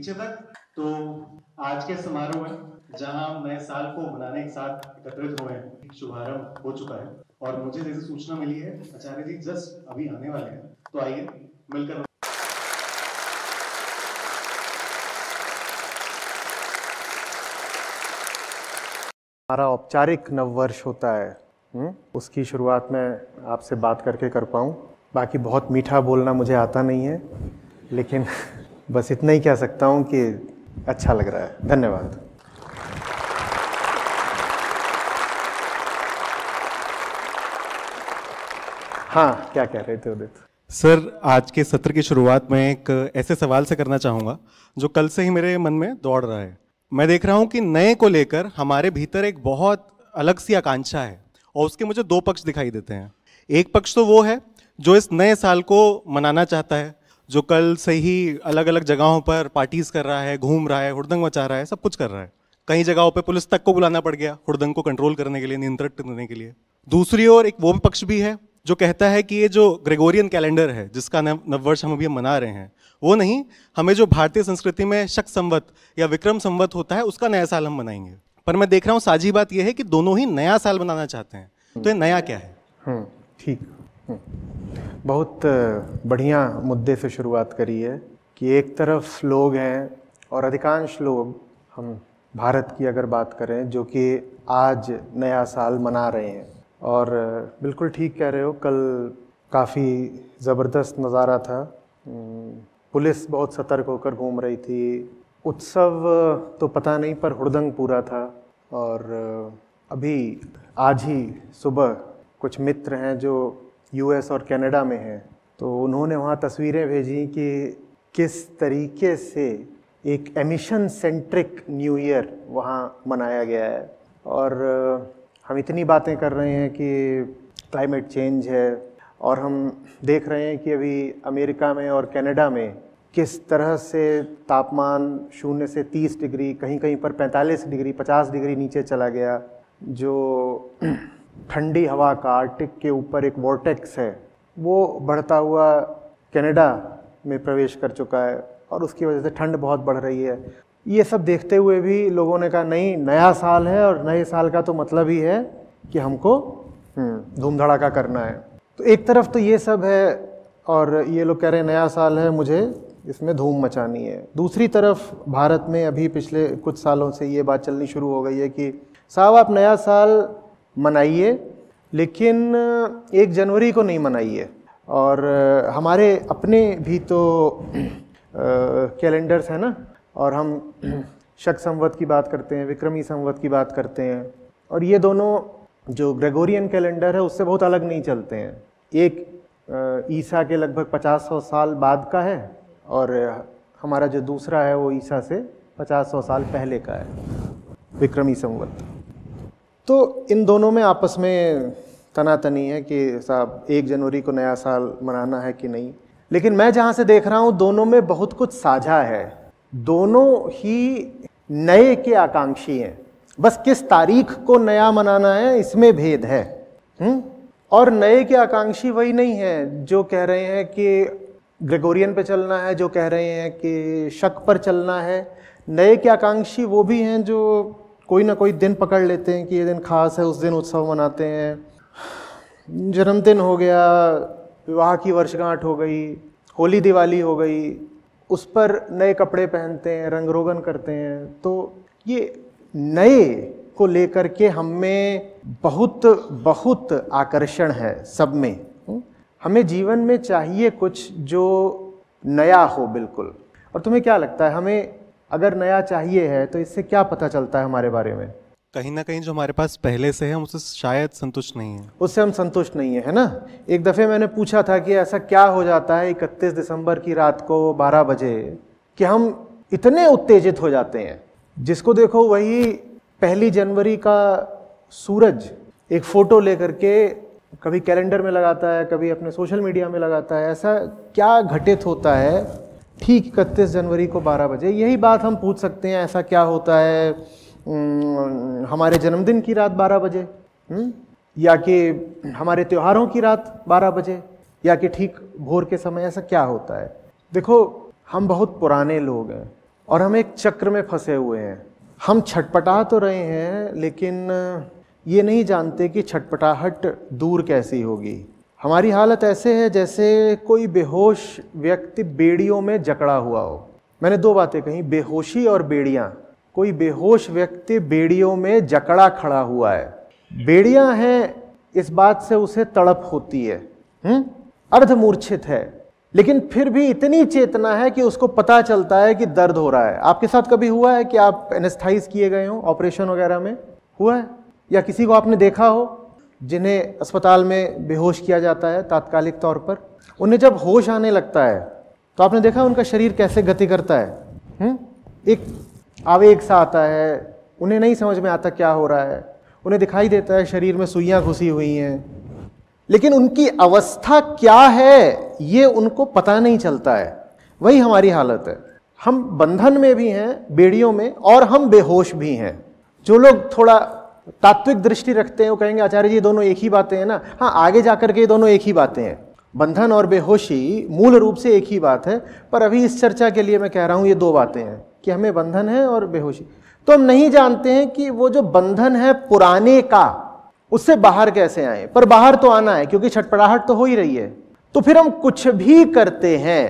पीछे तक तो आज के समारोह में जहां नए साल को मनाने के साथ एकत्रित हुए हैं शुभारंभ हो चुका है और मुझे जैसे सूचना मिली है आचार्य जी जस्ट अभी आने वाले हैं तो आइए मिलकर हमारा औपचारिक नववर्ष होता है हुँ? हम्म? उसकी शुरुआत मैं आपसे बात करके कर पाऊँ बाकी बहुत मीठा बोलना मुझे आता नहीं है लेकिन बस इतना ही कह सकता हूँ कि अच्छा लग रहा है धन्यवाद हाँ क्या कह रहे थे उदित सर आज के सत्र की शुरुआत में एक ऐसे सवाल से करना चाहूँगा जो कल से ही मेरे मन में दौड़ रहा है मैं देख रहा हूँ कि नए को लेकर हमारे भीतर एक बहुत अलग सी आकांक्षा है और उसके मुझे दो पक्ष दिखाई देते हैं एक पक्ष तो वो है जो इस नए साल को मनाना चाहता है जो कल से ही अलग अलग जगहों पर पार्टीज कर रहा है घूम रहा है हुड़दंग मचा रहा है सब कुछ कर रहा है कई जगहों पर पुलिस तक को बुलाना पड़ गया हुड़दंग को कंट्रोल करने के लिए नियंत्रित करने के लिए दूसरी ओर एक वो पक्ष भी है जो कहता है कि ये जो ग्रेगोरियन कैलेंडर है जिसका नववर्ष हम अभी मना रहे हैं वो नहीं हमें जो भारतीय संस्कृति में शक संवत या विक्रम संवत होता है उसका नया साल हम मनाएंगे पर मैं देख रहा हूँ साझी बात यह है कि दोनों ही नया साल बनाना चाहते हैं तो ये नया क्या है हम्म, ठीक हम्म। बहुत बढ़िया मुद्दे से शुरुआत करी है कि एक तरफ लोग हैं और अधिकांश लोग हम भारत की अगर बात करें जो कि आज नया साल मना रहे हैं और बिल्कुल ठीक कह रहे हो कल काफ़ी ज़बरदस्त नज़ारा था पुलिस बहुत सतर्क होकर घूम रही थी उत्सव तो पता नहीं पर हुड़दंग पूरा था और अभी आज ही सुबह कुछ मित्र हैं जो यूएस और कनाडा में हैं तो उन्होंने वहाँ तस्वीरें भेजी कि किस तरीके से एक एमिशन सेंट्रिक न्यू ईयर वहाँ मनाया गया है और हम इतनी बातें कर रहे हैं कि क्लाइमेट चेंज है और हम देख रहे हैं कि अभी अमेरिका में और कनाडा में किस तरह से तापमान शून्य से 30 डिग्री कहीं कहीं पर 45 डिग्री 50 डिग्री नीचे चला गया जो ठंडी हवा का आर्टिक के ऊपर एक वॉर्टेक्स है वो बढ़ता हुआ कनाडा में प्रवेश कर चुका है और उसकी वजह से ठंड बहुत बढ़ रही है ये सब देखते हुए भी लोगों ने कहा नहीं नया साल है और नए साल का तो मतलब ही है कि हमको हम्म, धूमधड़ाका करना है तो एक तरफ तो ये सब है और ये लोग कह रहे हैं नया साल है मुझे इसमें धूम मचानी है दूसरी तरफ भारत में अभी पिछले कुछ सालों से ये बात चलनी शुरू हो गई है कि साहब आप नया साल मनाइए लेकिन एक जनवरी को नहीं मनाइए और हमारे अपने भी तो कैलेंडर्स हैं ना और हम शक संवत की बात करते हैं विक्रमी संवत की बात करते हैं और ये दोनों जो ग्रेगोरियन कैलेंडर है उससे बहुत अलग नहीं चलते हैं एक ईसा के लगभग पचास सौ साल बाद का है और हमारा जो दूसरा है वो ईसा से पचास सौ साल पहले का है विक्रमी संवत तो इन दोनों में आपस में तनातनी है कि साहब एक जनवरी को नया साल मनाना है कि नहीं लेकिन मैं जहाँ से देख रहा हूँ दोनों में बहुत कुछ साझा है दोनों ही नए के आकांक्षी हैं बस किस तारीख को नया मनाना है इसमें भेद है हुँ? और नए के आकांक्षी वही नहीं है जो कह रहे हैं कि ग्रेगोरियन पे चलना है जो कह रहे हैं कि शक पर चलना है नए के आकांक्षी वो भी हैं जो कोई ना कोई दिन पकड़ लेते हैं कि ये दिन खास है उस दिन उत्सव मनाते हैं जन्मदिन हो गया विवाह की वर्षगांठ हो गई होली दिवाली हो गई उस पर नए कपड़े पहनते हैं रंग रोगन करते हैं तो ये नए को लेकर के हम में बहुत बहुत आकर्षण है सब में हमें जीवन में चाहिए कुछ जो नया हो बिल्कुल और तुम्हें क्या लगता है हमें अगर नया चाहिए है तो इससे क्या पता चलता है हमारे बारे में कहीं ना कहीं जो हमारे पास पहले से है उससे शायद संतुष्ट नहीं है उससे हम संतुष्ट नहीं है है ना एक दफ़े मैंने पूछा था कि ऐसा क्या हो जाता है इकतीस दिसंबर की रात को बारह बजे कि हम इतने उत्तेजित हो जाते हैं जिसको देखो वही पहली जनवरी का सूरज एक फ़ोटो लेकर के कभी कैलेंडर में लगाता है कभी अपने सोशल मीडिया में लगाता है ऐसा क्या घटित होता है ठीक इकतीस जनवरी को बारह बजे यही बात हम पूछ सकते हैं ऐसा क्या होता है हम्म, हमारे जन्मदिन की रात बारह बजे हुँ? हम्म? या कि हमारे त्योहारों की रात बारह बजे या कि ठीक भोर के समय ऐसा क्या होता है देखो हम बहुत पुराने लोग हैं और हम एक चक्र में फंसे हुए हैं हम छटपटा तो रहे हैं लेकिन ये नहीं जानते कि छटपटाहट दूर कैसी होगी हमारी हालत ऐसे है जैसे कोई बेहोश व्यक्ति बेड़ियों में जकड़ा हुआ हो मैंने दो बातें कही बेहोशी और बेड़ियाँ कोई बेहोश व्यक्ति बेड़ियों में जकड़ा खड़ा हुआ है बेड़ियाँ हैं इस बात से उसे तड़प होती है हम्म? अर्धमूर्छित है लेकिन फिर भी इतनी चेतना है कि उसको पता चलता है कि दर्द हो रहा है आपके साथ कभी हुआ है कि आप एनेस्थाइज किए गए हो ऑपरेशन वगैरह में हुआ है या किसी को आपने देखा हो जिन्हें अस्पताल में बेहोश किया जाता है तात्कालिक तौर पर उन्हें जब होश आने लगता है तो आपने देखा उनका शरीर कैसे गति करता है हुँ? हम्म? एक आवेग सा आता है उन्हें नहीं समझ में आता क्या हो रहा है उन्हें दिखाई देता है शरीर में सुइयाँ घुसी हुई हैं लेकिन उनकी अवस्था क्या है ये उनको पता नहीं चलता है वही हमारी हालत है हम बंधन में भी हैं बेड़ियों में और हम बेहोश भी हैं जो लोग थोड़ा तात्विक दृष्टि रखते हैं वो कहेंगे आचार्य जी दोनों एक ही बातें हैं ना हाँ आगे जाकर के दोनों एक ही बातें हैं बंधन और बेहोशी मूल रूप से एक ही बात है पर अभी इस चर्चा के लिए मैं कह रहा हूँ ये दो बातें हैं कि हमें बंधन है और बेहोशी तो हम नहीं जानते हैं कि वो जो बंधन है पुराने का उससे बाहर कैसे आए पर बाहर तो आना है क्योंकि छटपटाहट तो हो ही रही है तो फिर हम कुछ भी करते हैं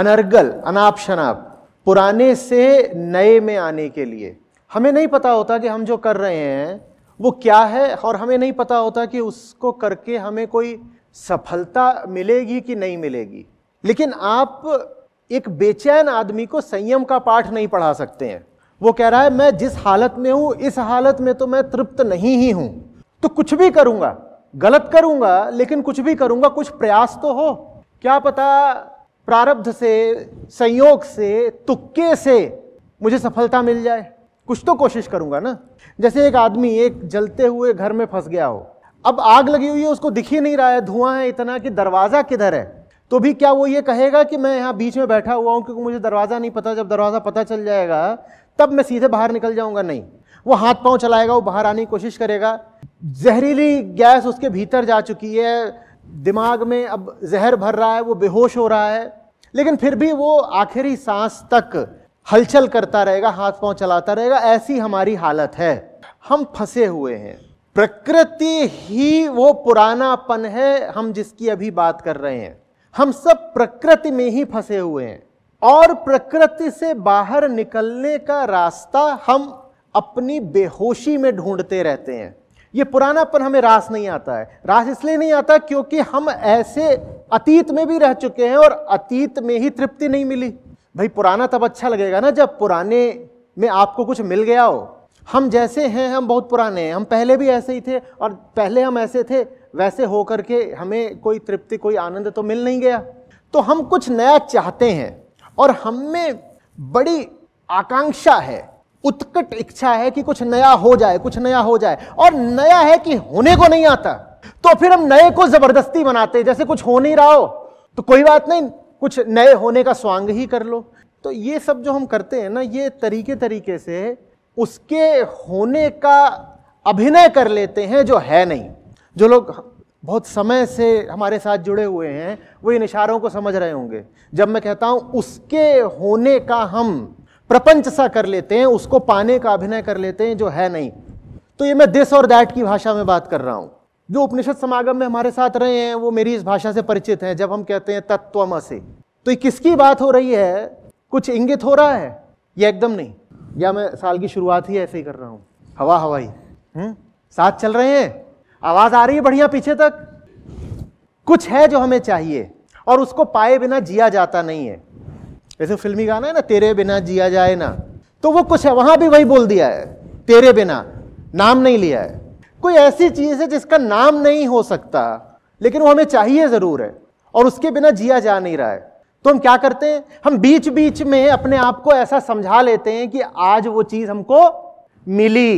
अनर्गल अनाप शनाप पुराने से नए में आने के लिए हमें नहीं पता होता कि हम जो कर रहे हैं वो क्या है और हमें नहीं पता होता कि उसको करके हमें कोई सफलता मिलेगी कि नहीं मिलेगी लेकिन आप एक बेचैन आदमी को संयम का पाठ नहीं पढ़ा सकते हैं वो कह रहा है मैं जिस हालत में हूँ इस हालत में तो मैं तृप्त नहीं ही हूं तो कुछ भी करूँगा गलत करूँगा लेकिन कुछ भी करूँगा कुछ प्रयास तो हो क्या पता प्रारब्ध से संयोग से तुक्के से मुझे सफलता मिल जाए कुछ तो कोशिश करूंगा ना जैसे एक आदमी एक जलते हुए घर में फंस गया हो अब आग लगी हुई है उसको दिख ही नहीं रहा है धुआं है इतना कि दरवाज़ा किधर है तो भी क्या वो ये कहेगा कि मैं यहाँ बीच में बैठा हुआ हूँ क्योंकि मुझे दरवाज़ा नहीं पता जब दरवाज़ा पता चल जाएगा तब मैं सीधे बाहर निकल जाऊँगा नहीं वो हाथ पाँव चलाएगा वो बाहर आने की कोशिश करेगा जहरीली गैस उसके भीतर जा चुकी है दिमाग में अब जहर भर रहा है वो बेहोश हो रहा है लेकिन फिर भी वो आखिरी सांस तक हलचल करता रहेगा हाथ पांव चलाता रहेगा ऐसी हमारी हालत है हम फंसे हुए हैं प्रकृति ही वो पुरानापन है हम जिसकी अभी बात कर रहे हैं हम सब प्रकृति में ही फंसे हुए हैं और प्रकृति से बाहर निकलने का रास्ता हम अपनी बेहोशी में ढूंढते रहते हैं ये पुरानापन हमें रास नहीं आता है रास इसलिए नहीं आता क्योंकि हम ऐसे अतीत में भी रह चुके हैं और अतीत में ही तृप्ति नहीं मिली भाई पुराना तब अच्छा लगेगा ना जब पुराने में आपको कुछ मिल गया हो हम जैसे हैं हम बहुत पुराने हैं हम पहले भी ऐसे ही थे और पहले हम ऐसे थे वैसे हो करके के हमें कोई तृप्ति कोई आनंद तो मिल नहीं गया तो हम कुछ नया चाहते हैं और हम में बड़ी आकांक्षा है उत्कट इच्छा है कि कुछ नया हो जाए कुछ नया हो जाए और नया है कि होने को नहीं आता तो फिर हम नए को जबरदस्ती बनाते हैं जैसे कुछ हो नहीं रहा हो तो कोई बात नहीं कुछ नए होने का स्वांग ही कर लो तो ये सब जो हम करते हैं ना ये तरीके तरीके से उसके होने का अभिनय कर लेते हैं जो है नहीं जो लोग बहुत समय से हमारे साथ जुड़े हुए हैं वो इन इशारों को समझ रहे होंगे जब मैं कहता हूँ उसके होने का हम प्रपंच सा कर लेते हैं उसको पाने का अभिनय कर लेते हैं जो है नहीं तो ये मैं दिस और दैट की भाषा में बात कर रहा हूँ जो उपनिषद समागम में हमारे साथ रहे हैं वो मेरी इस भाषा से परिचित हैं जब हम कहते हैं से तो ये किसकी बात हो रही है कुछ इंगित हो रहा है या एकदम नहीं या मैं साल की शुरुआत ही ऐसे ही कर रहा हूँ हवा हवाई हुँ? हम्म? साथ चल रहे हैं आवाज़ आ रही है बढ़िया पीछे तक कुछ है जो हमें चाहिए और उसको पाए बिना जिया जाता नहीं है जैसे फिल्मी गाना है ना तेरे बिना जिया जाए ना तो वो कुछ है वहां भी वही बोल दिया है तेरे बिना नाम नहीं लिया है कोई ऐसी चीज है जिसका नाम नहीं हो सकता लेकिन वो हमें चाहिए जरूर है और उसके बिना जिया जा नहीं रहा है तो हम क्या करते हैं हम बीच बीच में अपने आप को ऐसा समझा लेते हैं कि आज वो चीज हमको मिली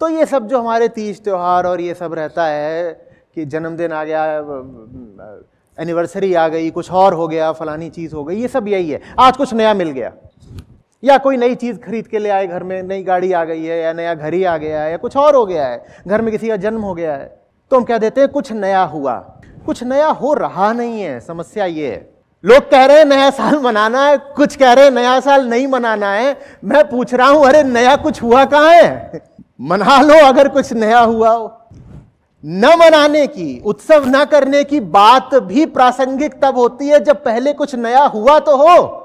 तो ये सब जो हमारे तीज त्योहार और ये सब रहता है कि जन्मदिन आ गया एनिवर्सरी आ गई कुछ और हो गया फलानी चीज़ हो गई ये सब यही है आज कुछ नया मिल गया या कोई नई चीज़ खरीद के ले आए घर में नई गाड़ी आ गई है या नया घर ही आ गया है या कुछ और हो गया है घर में किसी का जन्म हो गया है तो हम कह देते हैं कुछ नया हुआ कुछ नया हो रहा नहीं है समस्या ये है लोग कह रहे हैं नया साल मनाना है कुछ कह रहे हैं नया साल नहीं मनाना है मैं पूछ रहा हूं अरे नया कुछ हुआ कहाँ है मना लो अगर कुछ नया हुआ हो न मनाने की उत्सव न करने की बात भी प्रासंगिक तब होती है जब पहले कुछ नया हुआ तो हो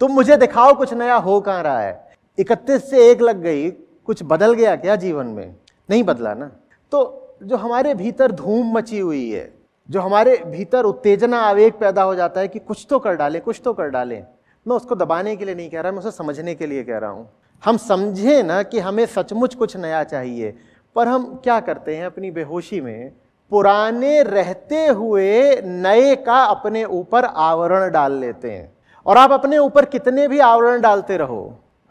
तुम मुझे दिखाओ कुछ नया हो कहाँ रहा है इकतीस से एक लग गई कुछ बदल गया क्या जीवन में नहीं बदला ना तो जो हमारे भीतर धूम मची हुई है जो हमारे भीतर उत्तेजना आवेग पैदा हो जाता है कि कुछ तो कर डालें कुछ तो कर डालें मैं उसको दबाने के लिए नहीं कह रहा मैं उसे समझने के लिए कह रहा हूँ हम समझें ना कि हमें सचमुच कुछ नया चाहिए पर हम क्या करते हैं अपनी बेहोशी में पुराने रहते हुए नए का अपने ऊपर आवरण डाल लेते हैं और आप अपने ऊपर कितने भी आवरण डालते रहो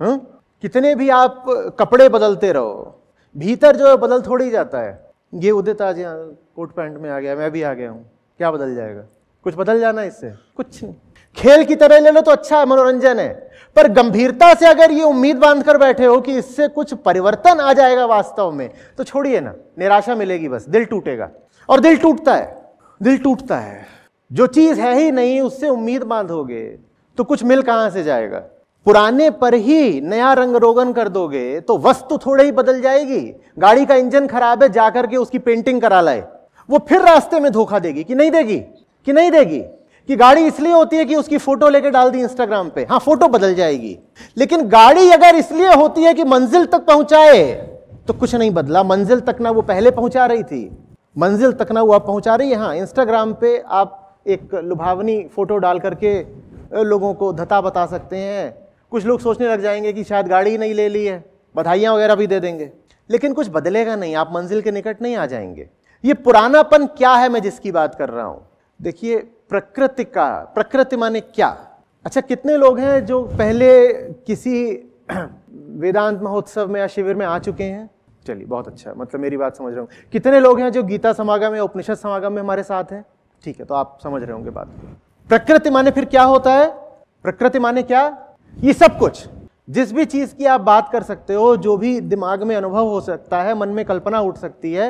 हुँ? कितने भी आप कपड़े बदलते रहो भीतर जो है बदल थोड़ी जाता है ये उदित आज यहाँ कोट पैंट में आ गया मैं भी आ गया हूँ क्या बदल जाएगा कुछ बदल जाना इससे कुछ नहीं खेल की तरह ले लो तो अच्छा है मनोरंजन है पर गंभीरता से अगर ये उम्मीद बांध कर बैठे हो कि इससे कुछ परिवर्तन आ जाएगा वास्तव में तो छोड़िए ना निराशा मिलेगी बस दिल टूटेगा और दिल टूटता है दिल टूटता है जो चीज़ है ही नहीं उससे उम्मीद बांधोगे तो कुछ मिल कहां से जाएगा पुराने पर ही नया रंग रोगन कर दोगे तो वस्तु थोड़े ही बदल जाएगी गाड़ी का इंजन खराब है जाकर के उसकी पेंटिंग करा लाए वो फिर रास्ते में धोखा देगी कि नहीं देगी कि नहीं देगी कि गाड़ी इसलिए होती है कि उसकी फोटो लेके डाल दी इंस्टाग्राम पे हाँ फोटो बदल जाएगी लेकिन गाड़ी अगर इसलिए होती है कि मंजिल तक पहुंचाए तो कुछ नहीं बदला मंजिल तक ना वो पहले पहुंचा रही थी मंजिल तक ना वो अब पहुंचा रही है हाँ इंस्टाग्राम पे आप एक लुभावनी फोटो डाल करके लोगों को धता बता सकते हैं कुछ लोग सोचने लग जाएंगे कि शायद गाड़ी ही नहीं ले ली है बधाइयाँ वगैरह भी दे देंगे लेकिन कुछ बदलेगा नहीं आप मंजिल के निकट नहीं आ जाएंगे ये पुरानापन क्या है मैं जिसकी बात कर रहा हूँ देखिए प्रकृति का प्रकृति माने क्या अच्छा कितने लोग हैं जो पहले किसी वेदांत महोत्सव में या शिविर में आ चुके हैं चलिए बहुत अच्छा मतलब मेरी बात समझ रहा हूँ कितने लोग हैं जो गीता समागम या उपनिषद समागम में हमारे साथ हैं ठीक है तो आप समझ रहे होंगे बात को प्रकृति माने फिर क्या होता है प्रकृति माने क्या ये सब कुछ जिस भी चीज की आप बात कर सकते हो जो भी दिमाग में अनुभव हो सकता है मन में कल्पना उठ सकती है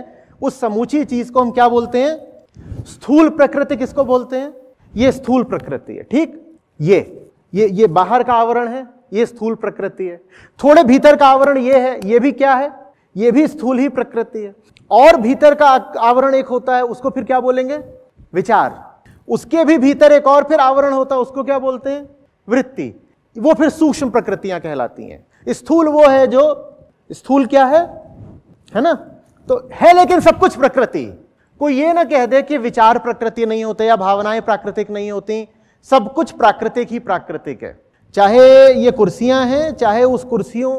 उस समूची चीज को हम क्या बोलते हैं स्थूल प्रकृति किसको बोलते हैं ये स्थूल प्रकृति है ठीक ये ये ये बाहर का आवरण है ये स्थूल प्रकृति है थोड़े भीतर का आवरण ये है ये भी क्या है ये भी स्थूल ही प्रकृति है और भीतर का आवरण एक होता है उसको फिर क्या बोलेंगे विचार उसके भी भीतर एक और फिर आवरण होता है उसको क्या बोलते हैं वृत्ति वो फिर सूक्ष्म प्रकृतियां कहलाती हैं स्थूल वो है जो स्थूल क्या है है ना तो है लेकिन सब कुछ प्रकृति कोई ये ना कह दे कि विचार प्रकृति नहीं होते या भावनाएं प्राकृतिक नहीं होती सब कुछ प्राकृतिक ही प्राकृतिक है चाहे ये कुर्सियां हैं चाहे उस कुर्सियों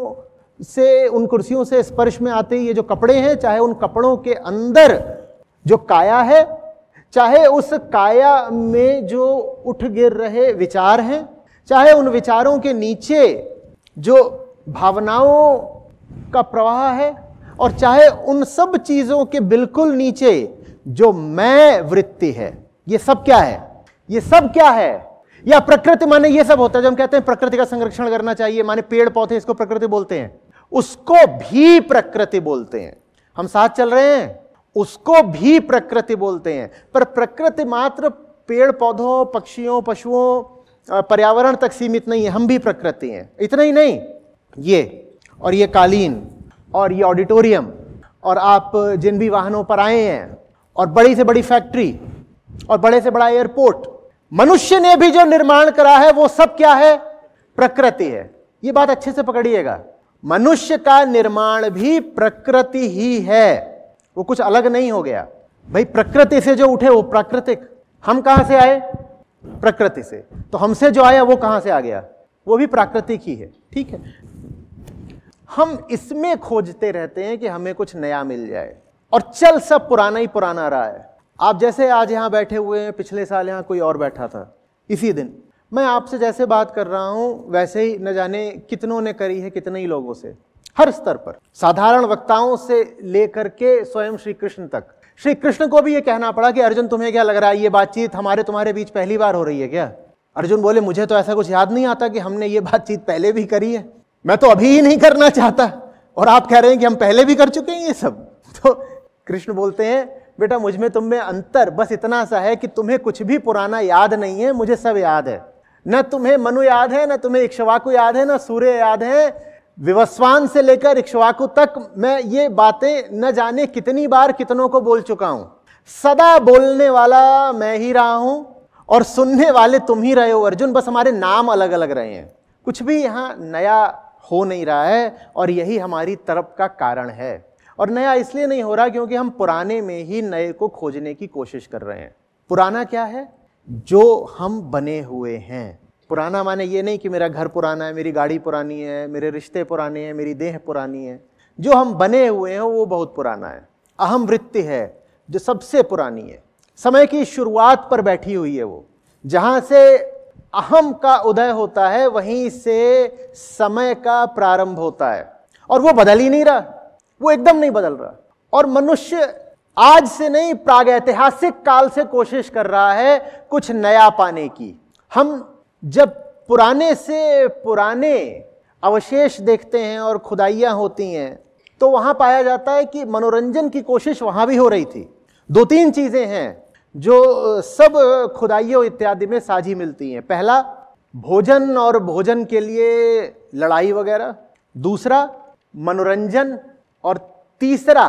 से उन कुर्सियों से स्पर्श में आते ये जो कपड़े हैं चाहे उन कपड़ों के अंदर जो काया है चाहे उस काया में जो उठ गिर रहे विचार हैं चाहे उन विचारों के नीचे जो भावनाओं का प्रवाह है और चाहे उन सब चीज़ों के बिल्कुल नीचे जो मैं वृत्ति है ये सब क्या है ये सब क्या है या प्रकृति माने ये सब होता है जब हम कहते हैं प्रकृति का संरक्षण करना चाहिए माने पेड़ पौधे इसको प्रकृति बोलते हैं उसको भी प्रकृति बोलते हैं हम साथ चल रहे हैं उसको भी प्रकृति बोलते हैं पर प्रकृति मात्र पेड़ पौधों पक्षियों पशुओं पर्यावरण तक सीमित नहीं है हम भी प्रकृति हैं इतना ही नहीं ये और ये कालीन और ये ऑडिटोरियम और आप जिन भी वाहनों पर आए हैं और बड़ी से बड़ी फैक्ट्री और बड़े से बड़ा एयरपोर्ट मनुष्य ने भी जो निर्माण करा है वो सब क्या है प्रकृति है ये बात अच्छे से पकड़िएगा मनुष्य का निर्माण भी प्रकृति ही है वो कुछ अलग नहीं हो गया भाई प्रकृति से जो उठे वो प्राकृतिक हम कहां से आए प्रकृति से तो हमसे जो आया वो कहां से आ गया वो भी प्राकृतिक ही है ठीक है हम इसमें खोजते रहते हैं कि हमें कुछ नया मिल जाए और चल सब पुराना ही पुराना रहा है आप जैसे आज यहां बैठे हुए हैं पिछले साल यहां कोई और बैठा था इसी दिन मैं आपसे जैसे बात कर रहा हूं वैसे ही न जाने कितनों ने करी है कितने ही लोगों से हर स्तर पर साधारण वक्ताओं से लेकर के स्वयं श्री कृष्ण तक श्री कृष्ण को भी ये कहना पड़ा कि अर्जुन तुम्हें क्या लग रहा है ये बातचीत हमारे तुम्हारे बीच पहली बार हो रही है क्या अर्जुन बोले मुझे तो ऐसा कुछ याद नहीं आता कि हमने ये बातचीत पहले भी करी है मैं तो अभी ही नहीं करना चाहता और आप कह रहे हैं कि हम पहले भी कर चुके हैं ये सब तो कृष्ण बोलते हैं बेटा मुझ में तुम में अंतर बस इतना सा है कि तुम्हें कुछ भी पुराना याद नहीं है मुझे सब याद है न तुम्हें मनु याद है न तुम्हें इक्शवाकु याद है न सूर्य याद है विवस्वान से लेकर इक्ष्वाकु तक मैं ये बातें न जाने कितनी बार कितनों को बोल चुका हूं सदा बोलने वाला मैं ही रहा हूं और सुनने वाले तुम ही रहे हो अर्जुन बस हमारे नाम अलग अलग रहे हैं कुछ भी यहाँ नया हो नहीं रहा है और यही हमारी तरफ का कारण है और नया इसलिए नहीं हो रहा क्योंकि हम पुराने में ही नए को खोजने की कोशिश कर रहे हैं पुराना क्या है जो हम बने हुए हैं पुराना माने ये नहीं कि मेरा घर पुराना है मेरी गाड़ी पुरानी है मेरे रिश्ते पुराने हैं मेरी देह पुरानी है जो हम बने हुए हैं वो बहुत पुराना है अहम वृत्ति है जो सबसे पुरानी है समय की शुरुआत पर बैठी हुई है वो जहाँ से अहम का उदय होता है वहीं से समय का प्रारंभ होता है और वो बदल ही नहीं रहा वो एकदम नहीं बदल रहा और मनुष्य आज से नहीं प्रागैतिहासिक काल से कोशिश कर रहा है कुछ नया पाने की हम जब पुराने से पुराने अवशेष देखते हैं और खुदाइयाँ होती हैं तो वहाँ पाया जाता है कि मनोरंजन की कोशिश वहाँ भी हो रही थी दो तीन चीज़ें हैं जो सब खुदाइयों इत्यादि में साझी मिलती हैं पहला भोजन और भोजन के लिए लड़ाई वगैरह दूसरा मनोरंजन और तीसरा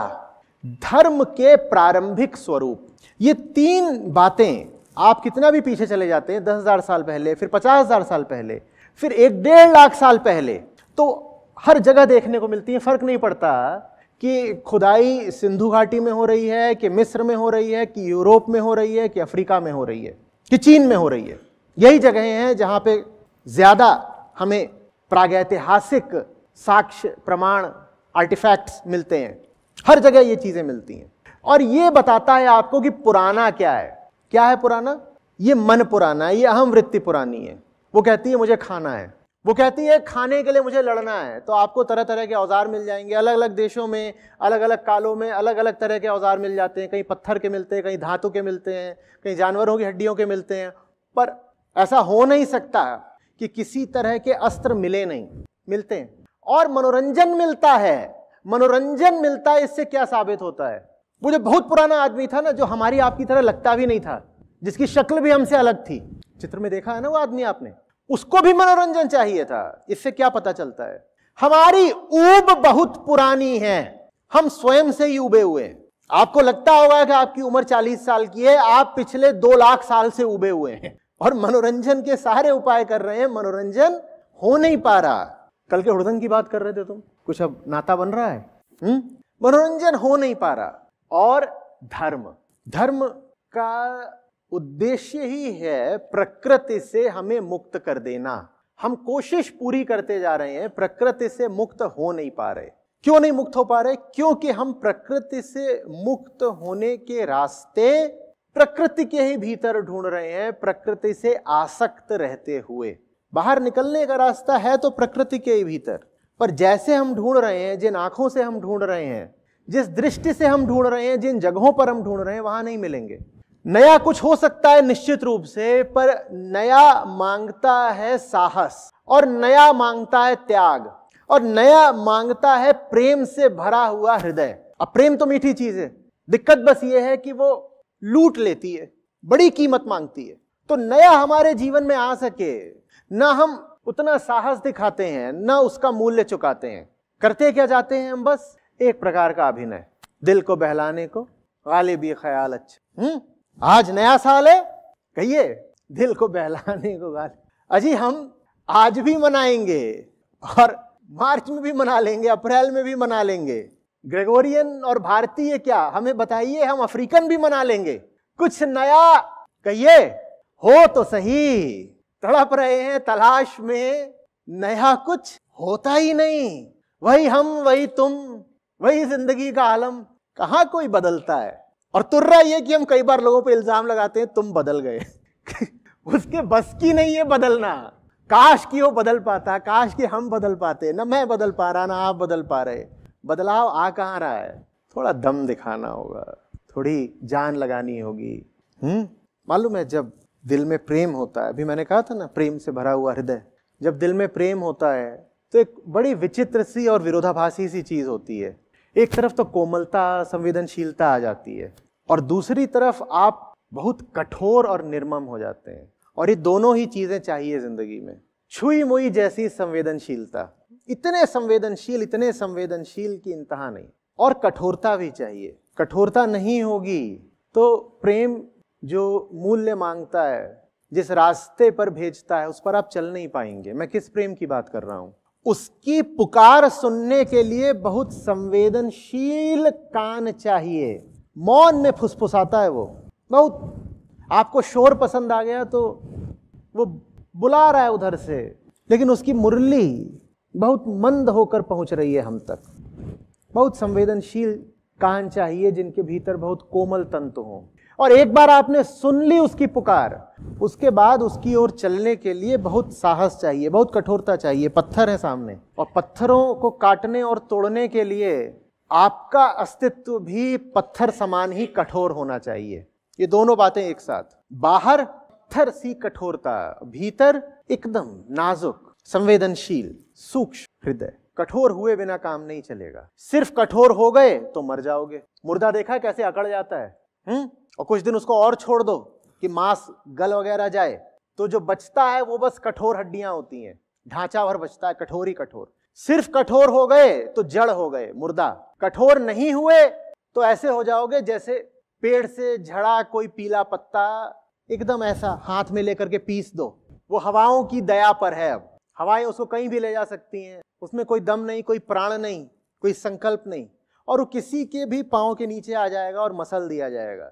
धर्म के प्रारंभिक स्वरूप ये तीन बातें आप कितना भी पीछे चले जाते हैं दस हज़ार साल पहले फिर पचास हज़ार साल पहले फिर एक डेढ़ लाख साल पहले तो हर जगह देखने को मिलती है फ़र्क नहीं पड़ता कि खुदाई सिंधु घाटी में हो रही है कि मिस्र में हो रही है कि यूरोप में हो रही है कि अफ्रीका में हो रही है कि चीन में हो रही है यही जगहें हैं जहां पे ज़्यादा हमें प्रागैतिहासिक साक्ष्य प्रमाण आर्टिफैक्ट्स मिलते हैं हर जगह ये चीज़ें मिलती हैं और ये बताता है आपको कि पुराना क्या है क्या है पुराना ये मन पुराना है ये अहम वृत्ति पुरानी है वो कहती है मुझे खाना है वो कहती है खाने के लिए मुझे लड़ना है तो आपको तरह तरह के औजार मिल जाएंगे अलग अलग देशों में अलग अलग कालों में अलग अलग तरह के औजार मिल जाते हैं कहीं पत्थर के मिलते हैं कहीं धातु के मिलते हैं कहीं जानवरों की हड्डियों के मिलते हैं पर ऐसा हो नहीं सकता कि किसी तरह के अस्त्र मिले नहीं मिलते हैं और मनोरंजन मिलता है मनोरंजन मिलता है इससे क्या साबित होता है वो जो बहुत पुराना आदमी था ना जो हमारी आपकी तरह लगता भी नहीं था जिसकी शक्ल भी हमसे अलग थी चित्र में देखा है ना वो आदमी आपने उसको भी मनोरंजन चाहिए था इससे क्या पता चलता है हमारी ऊब बहुत पुरानी है हम स्वयं से ही उबे हुए आपको लगता होगा कि आपकी उम्र 40 साल की है आप पिछले दो लाख साल से उबे हुए हैं और मनोरंजन के सारे उपाय कर रहे हैं मनोरंजन हो नहीं पा रहा कल के हृदय की बात कर रहे थे तुम कुछ अब नाता बन रहा है हम्म? मनोरंजन हो नहीं पा रहा और धर्म धर्म का उद्देश्य ही है प्रकृति से हमें मुक्त कर देना हम कोशिश पूरी करते जा रहे हैं प्रकृति से मुक्त हो नहीं पा रहे क्यों नहीं मुक्त हो पा रहे क्योंकि हम प्रकृति से मुक्त होने के रास्ते प्रकृति के ही भीतर ढूंढ रहे हैं प्रकृति से आसक्त रहते हुए बाहर निकलने का रास्ता है तो प्रकृति के ही भीतर पर जैसे हम ढूंढ रहे हैं जिन आंखों से हम ढूंढ रहे हैं जिस दृष्टि से हम ढूंढ रहे हैं जिन जगहों पर हम ढूंढ रहे हैं वहां नहीं मिलेंगे नया कुछ हो सकता है निश्चित रूप से पर नया मांगता है साहस और नया मांगता है त्याग और नया मांगता है प्रेम से भरा हुआ हृदय अब प्रेम तो मीठी चीज है दिक्कत बस ये है कि वो लूट लेती है बड़ी कीमत मांगती है तो नया हमारे जीवन में आ सके ना हम उतना साहस दिखाते हैं ना उसका मूल्य चुकाते हैं करते क्या जाते हैं हम बस एक प्रकार का अभिनय दिल को बहलाने को गालिबी ख्याल अच्छा हम्म आज नया साल है कहिए दिल को बहलाने को गाल अजी हम आज भी मनाएंगे और मार्च में भी मना लेंगे अप्रैल में भी मना लेंगे ग्रेगोरियन और भारतीय क्या हमें बताइए हम अफ्रीकन भी मना लेंगे कुछ नया कहिए हो तो सही तड़प रहे हैं तलाश में नया कुछ होता ही नहीं वही हम वही तुम वही जिंदगी का आलम कहाँ कोई बदलता है और तुर्रा ये कि हम कई बार लोगों पर इल्जाम लगाते हैं तुम बदल गए उसके बस की नहीं है बदलना काश कि वो बदल पाता काश कि हम बदल पाते ना मैं बदल पा रहा ना आप बदल पा रहे बदलाव आ कहाँ रहा है थोड़ा दम दिखाना होगा थोड़ी जान लगानी होगी हम्म मालूम है जब दिल में प्रेम होता है अभी मैंने कहा था ना प्रेम से भरा हुआ हृदय जब दिल में प्रेम होता है तो एक बड़ी विचित्र सी और विरोधाभासी सी चीज़ होती है एक तरफ तो कोमलता संवेदनशीलता आ जाती है और दूसरी तरफ आप बहुत कठोर और निर्मम हो जाते हैं और ये दोनों ही चीज़ें चाहिए ज़िंदगी में छुई मुई जैसी संवेदनशीलता इतने संवेदनशील इतने संवेदनशील की इंतहा नहीं और कठोरता भी चाहिए कठोरता नहीं होगी तो प्रेम जो मूल्य मांगता है जिस रास्ते पर भेजता है उस पर आप चल नहीं पाएंगे मैं किस प्रेम की बात कर रहा हूँ उसकी पुकार सुनने के लिए बहुत संवेदनशील कान चाहिए मौन में फुसफुसाता है वो बहुत आपको शोर पसंद आ गया तो वो बुला रहा है उधर से लेकिन उसकी मुरली बहुत मंद होकर पहुंच रही है हम तक बहुत संवेदनशील कान चाहिए जिनके भीतर बहुत कोमल तंतु हों और एक बार आपने सुन ली उसकी पुकार उसके बाद उसकी ओर चलने के लिए बहुत साहस चाहिए बहुत कठोरता चाहिए पत्थर है सामने और पत्थरों को काटने और तोड़ने के लिए आपका अस्तित्व भी पत्थर समान ही कठोर होना चाहिए ये दोनों बातें एक साथ बाहर पत्थर सी कठोरता भीतर एकदम नाजुक संवेदनशील सूक्ष्म हृदय कठोर हुए बिना काम नहीं चलेगा सिर्फ कठोर हो गए तो मर जाओगे मुर्दा देखा कैसे अकड़ जाता है हैं हम्म? और कुछ दिन उसको और छोड़ दो कि मांस गल वगैरह जाए तो जो बचता है वो बस कठोर हड्डियां होती हैं ढांचा भर बचता है कठोर ही कठोर सिर्फ कठोर हो गए तो जड़ हो गए मुर्दा कठोर नहीं हुए तो ऐसे हो जाओगे जैसे पेड़ से झड़ा कोई पीला पत्ता एकदम ऐसा हाथ में लेकर के पीस दो वो हवाओं की दया पर है अब हवाएं उसको कहीं भी ले जा सकती हैं उसमें कोई दम नहीं कोई प्राण नहीं कोई संकल्प नहीं और वो किसी के भी पांव के नीचे आ जाएगा और मसल दिया जाएगा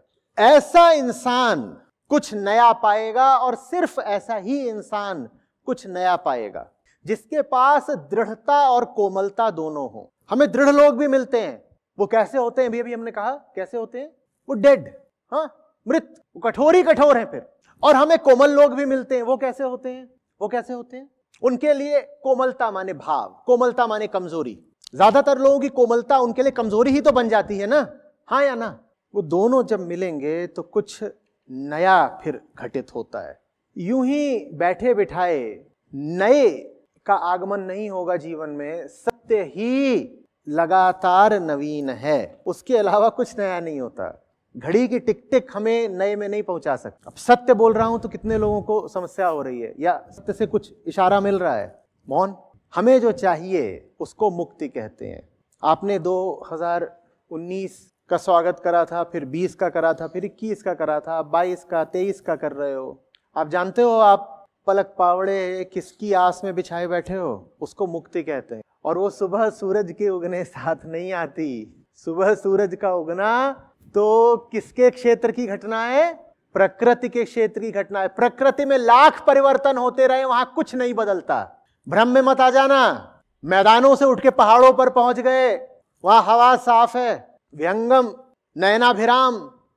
ऐसा इंसान कुछ नया पाएगा और सिर्फ ऐसा ही इंसान कुछ नया पाएगा जिसके पास दृढ़ता और कोमलता दोनों हो हमें दृढ़ लोग भी मिलते हैं वो कैसे होते हैं अभी अभी हमने कहा कैसे होते हैं वो डेड हाँ मृत कठोर ही कठोर है फिर और हमें कोमल लोग भी मिलते हैं वो कैसे होते हैं वो कैसे होते हैं उनके लिए कोमलता माने भाव कोमलता माने कमजोरी ज्यादातर लोगों की कोमलता उनके लिए कमजोरी ही तो बन जाती है ना हाँ या ना वो दोनों जब मिलेंगे तो कुछ नया फिर घटित होता है यूं ही बैठे बिठाए नए का आगमन नहीं होगा जीवन में सत्य ही लगातार नवीन है उसके अलावा कुछ नया नहीं होता घड़ी की टिक टिक हमें नए में नहीं पहुंचा सकता अब सत्य बोल रहा हूं तो कितने लोगों को समस्या हो रही है या सत्य से कुछ इशारा मिल रहा है मौन हमें जो चाहिए उसको मुक्ति कहते हैं आपने 2019 का स्वागत करा था फिर 20 का करा था फिर 21 का करा था 22 का 23 का कर रहे हो आप जानते हो आप पलक पावड़े किसकी आस में बिछाए बैठे हो उसको मुक्ति कहते हैं और वो सुबह सूरज के उगने साथ नहीं आती सुबह सूरज का उगना तो किसके क्षेत्र की घटना है प्रकृति के क्षेत्र की घटना है प्रकृति में लाख परिवर्तन होते रहे वहां कुछ नहीं बदलता भ्रम में मत आ जाना मैदानों से उठ के पहाड़ों पर पहुंच गए वहां हवा साफ है व्यंगम नयनाभिराम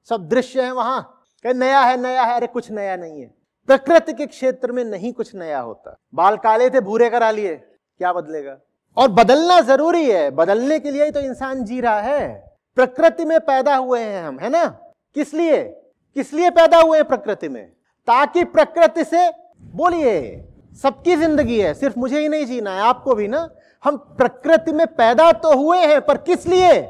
सब दृश्य है वहां कह नया है नया है अरे कुछ नया नहीं है प्रकृति के क्षेत्र में नहीं कुछ नया होता बाल काले थे भूरे करा लिए क्या बदलेगा और बदलना जरूरी है बदलने के लिए ही तो इंसान जी रहा है प्रकृति में पैदा हुए हैं हम है ना किस लिए किस लिए पैदा हुए हैं प्रकृति में ताकि प्रकृति से बोलिए सबकी जिंदगी है सिर्फ मुझे ही नहीं जीना है आपको भी ना हम प्रकृति में पैदा तो हुए हैं पर किस लिए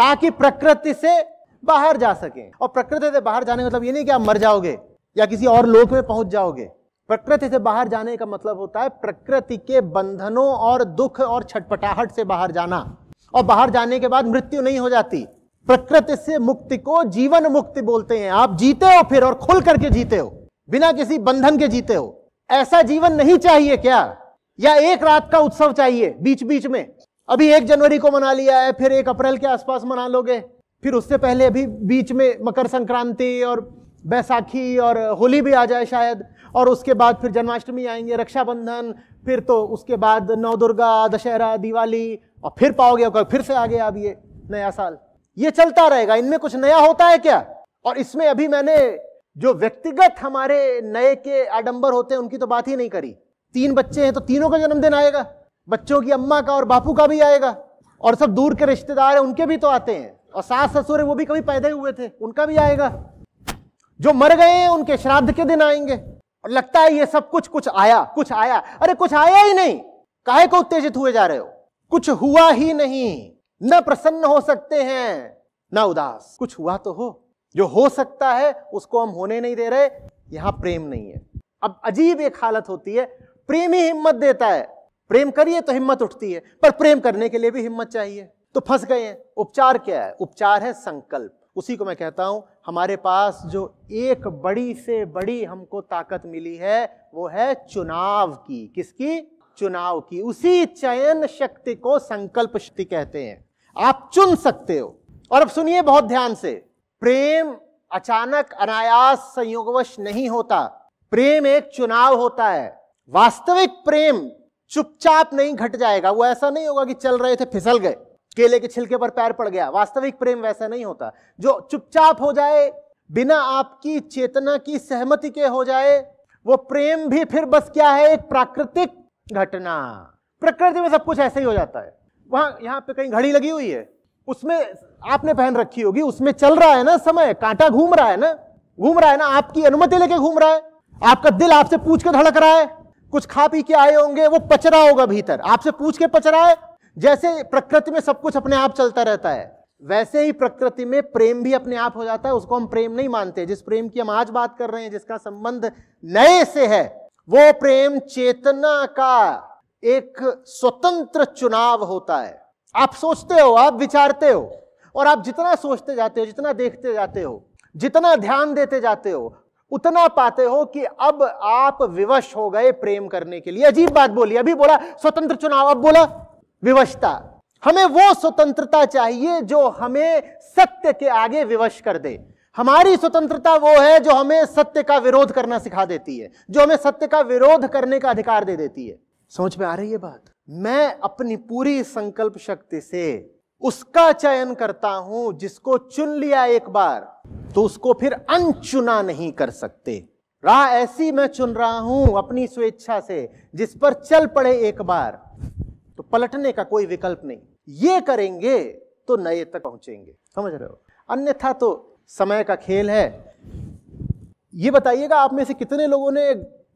ताकि प्रकृति से बाहर जा सके और प्रकृति से बाहर जाने का मतलब ये नहीं कि आप मर जाओगे या किसी और लोक में पहुंच जाओगे प्रकृति से बाहर जाने का मतलब होता है प्रकृति के बंधनों और दुख और छटपटाहट से बाहर जाना और बाहर जाने के बाद मृत्यु नहीं हो जाती प्रकृति से मुक्ति को जीवन मुक्ति बोलते हैं आप जीते हो फिर और खुल करके जीते हो बिना किसी बंधन के जीते हो ऐसा जीवन नहीं चाहिए क्या या एक रात का उत्सव चाहिए बीच बीच में अभी एक जनवरी को मना लिया है फिर एक अप्रैल के आसपास मना लोगे फिर उससे पहले अभी बीच में मकर संक्रांति और बैसाखी और होली भी आ जाए शायद और उसके बाद फिर जन्माष्टमी आएंगे रक्षाबंधन फिर तो उसके बाद नवदुर्गा दुर्गा दशहरा दिवाली और फिर पाओगे और फिर से आ गया अब ये नया साल ये चलता रहेगा इनमें कुछ नया होता है क्या और इसमें अभी मैंने जो व्यक्तिगत हमारे नए के आडंबर होते हैं उनकी तो बात ही नहीं करी तीन बच्चे हैं तो तीनों का जन्मदिन आएगा बच्चों की अम्मा का और बापू का भी आएगा और सब दूर के रिश्तेदार हैं उनके भी तो आते हैं और सास ससुर वो भी कभी पैदा हुए थे उनका भी आएगा जो मर गए हैं उनके श्राद्ध के दिन आएंगे और लगता है ये सब कुछ कुछ आया कुछ आया अरे कुछ आया ही नहीं काहे को उत्तेजित हुए जा रहे हो कुछ हुआ ही नहीं न प्रसन्न हो सकते हैं न उदास कुछ हुआ तो हो जो हो सकता है उसको हम होने नहीं दे रहे यहां प्रेम नहीं है अब अजीब एक हालत होती है प्रेम ही हिम्मत देता है प्रेम करिए तो हिम्मत उठती है पर प्रेम करने के लिए भी हिम्मत चाहिए तो फंस गए हैं उपचार क्या है उपचार है संकल्प उसी को मैं कहता हूं हमारे पास जो एक बड़ी से बड़ी हमको ताकत मिली है वो है चुनाव की किसकी चुनाव की उसी चयन शक्ति को संकल्प शक्ति कहते हैं आप चुन सकते हो और अब सुनिए बहुत ध्यान से प्रेम अचानक अनायास संयोगवश नहीं होता प्रेम एक चुनाव होता है वास्तविक प्रेम चुपचाप नहीं घट जाएगा वो ऐसा नहीं होगा कि चल रहे थे फिसल गए केले के छिलके पर पैर पड़ गया वास्तविक प्रेम वैसा नहीं होता जो चुपचाप हो जाए बिना आपकी चेतना की सहमति के हो जाए वो प्रेम भी फिर बस क्या है एक प्राकृतिक घटना प्रकृति में सब कुछ ऐसे ही हो जाता है वहां यहां पे कहीं घड़ी लगी हुई है उसमें आपने पहन रखी होगी उसमें चल रहा है ना समय कांटा घूम रहा है ना घूम रहा है ना आपकी अनुमति लेके घूम रहा है आपका दिल आपसे पूछ के धड़क रहा है कुछ खा पी के आए होंगे वो पच रहा होगा भीतर आपसे पूछ के पच रहा है जैसे प्रकृति में सब कुछ अपने आप चलता रहता है वैसे ही प्रकृति में प्रेम भी अपने आप हो जाता है उसको हम प्रेम नहीं मानते जिस प्रेम की हम आज बात कर रहे हैं जिसका संबंध नए से है वो प्रेम चेतना का एक स्वतंत्र चुनाव होता है आप सोचते हो आप विचारते हो और आप जितना सोचते जाते हो जितना देखते जाते हो जितना ध्यान देते जाते हो उतना पाते हो कि अब आप विवश हो गए प्रेम करने के लिए अजीब बात बोली अभी बोला स्वतंत्र चुनाव अब बोला विवशता हमें वो स्वतंत्रता चाहिए जो हमें सत्य के आगे विवश कर दे हमारी स्वतंत्रता वो है जो हमें सत्य का विरोध करना सिखा देती है जो हमें सत्य का विरोध करने का अधिकार दे देती है समझ में आ रही है बात मैं अपनी पूरी संकल्प शक्ति से उसका चयन करता हूं जिसको चुन लिया एक बार तो उसको फिर अनचुना नहीं कर सकते राह ऐसी मैं चुन रहा हूं अपनी स्वेच्छा से जिस पर चल पड़े एक बार तो पलटने का कोई विकल्प नहीं ये करेंगे तो नए तक पहुंचेंगे समझ रहे हो अन्यथा तो समय का खेल है ये बताइएगा आप में से कितने लोगों ने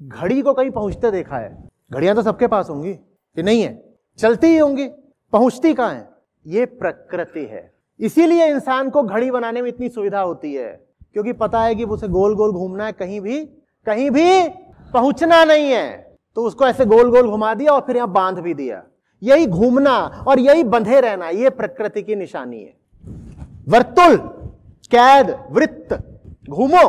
घड़ी को कहीं पहुंचते देखा है घड़ियां तो सबके पास होंगी कि नहीं है चलती ही होंगी पहुंचती कहां है ये प्रकृति है इसीलिए इंसान को घड़ी बनाने में इतनी सुविधा होती है क्योंकि पता है कि उसे गोल गोल घूमना है कहीं भी कहीं भी पहुंचना नहीं है तो उसको ऐसे गोल गोल घुमा दिया और फिर यहां बांध भी दिया यही घूमना और यही बंधे रहना यह प्रकृति की निशानी है वर्तुल कैद वृत्त घूमो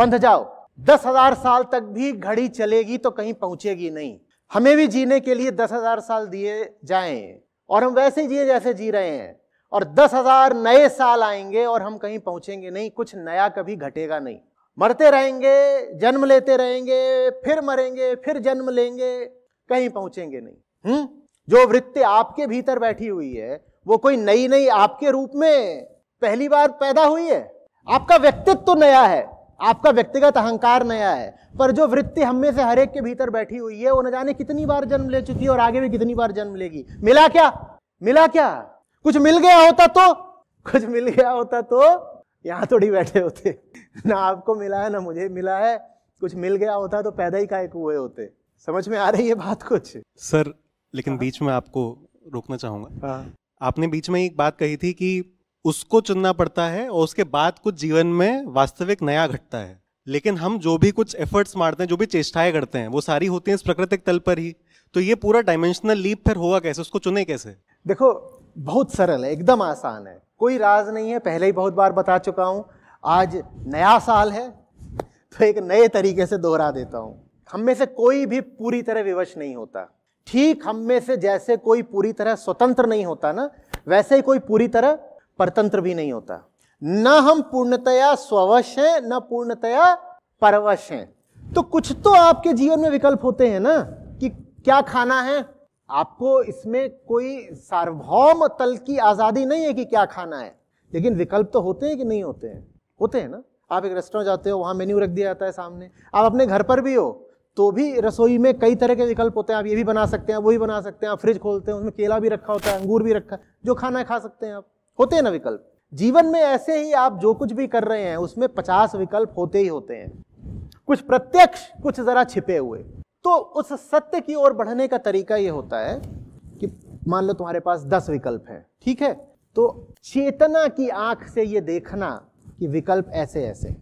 बंध जाओ दस हजार साल तक भी घड़ी चलेगी तो कहीं पहुंचेगी नहीं हमें भी जीने के लिए दस हजार साल दिए जाएं और हम वैसे जिए जैसे जी रहे हैं और दस हजार नए साल आएंगे और हम कहीं पहुंचेंगे नहीं कुछ नया कभी घटेगा नहीं मरते रहेंगे जन्म लेते रहेंगे फिर मरेंगे फिर जन्म लेंगे कहीं पहुंचेंगे नहीं हम्म जो वृत्ति आपके भीतर बैठी हुई है वो कोई नई नई आपके रूप में पहली बार पैदा हुई है आपका व्यक्तित्व तो नया है आपका व्यक्तिगत अहंकार नया है पर जो वृत्ति हम में से हर एक के भीतर बैठी हुई है वो न जाने कितनी बार जन्म ले चुकी है और आगे भी कितनी बार जन्म लेगी मिला क्या मिला क्या कुछ मिल गया होता तो कुछ मिल गया होता तो यहां थोड़ी बैठे होते ना आपको मिला है ना मुझे मिला है कुछ मिल गया होता तो पैदा ही का एक हुए होते समझ में आ रही है बात कुछ सर लेकिन हाँ। बीच में आपको रोकना चाहूंगा हाँ। आपने बीच में एक बात कही थी कि उसको चुनना पड़ता है और उसके बाद कुछ जीवन में वास्तविक नया घटता है लेकिन हम जो भी कुछ एफर्ट्स मारते हैं जो भी चेष्टाएं करते हैं वो सारी होती हैं इस प्राकृतिक तल पर ही तो ये पूरा डायमेंशनल लीप फिर होगा कैसे उसको चुने कैसे देखो बहुत सरल है एकदम आसान है कोई राज नहीं है पहले ही बहुत बार बता चुका हूँ आज नया साल है तो एक नए तरीके से दोहरा देता हूँ हम में से कोई भी पूरी तरह विवश नहीं होता ठीक हम में से जैसे कोई पूरी तरह स्वतंत्र नहीं होता ना वैसे ही कोई पूरी तरह परतंत्र भी नहीं होता न हम पूर्णतया स्ववश हैं न पूर्णतया परवश हैं तो कुछ तो आपके जीवन में विकल्प होते हैं ना कि क्या खाना है आपको इसमें कोई सार्वभौम तल की आज़ादी नहीं है कि क्या खाना है लेकिन विकल्प तो होते हैं कि नहीं होते हैं होते हैं ना आप एक रेस्टोरेंट जाते हो वहां मेन्यू रख दिया जाता है सामने आप अपने घर पर भी हो तो भी रसोई में कई तरह के विकल्प होते हैं आप ये भी बना सकते हैं वो भी बना सकते हैं आप फ्रिज खोलते हैं उसमें केला भी रखा होता है अंगूर भी रखा है जो खाना है खा सकते हैं आप होते हैं ना विकल्प जीवन में ऐसे ही आप जो कुछ भी कर रहे हैं उसमें पचास विकल्प होते ही होते हैं कुछ प्रत्यक्ष कुछ जरा छिपे हुए तो उस सत्य की ओर बढ़ने का तरीका यह होता है कि मान लो तुम्हारे पास दस विकल्प हैं ठीक है तो चेतना की आंख से यह देखना कि विकल्प ऐसे ऐसे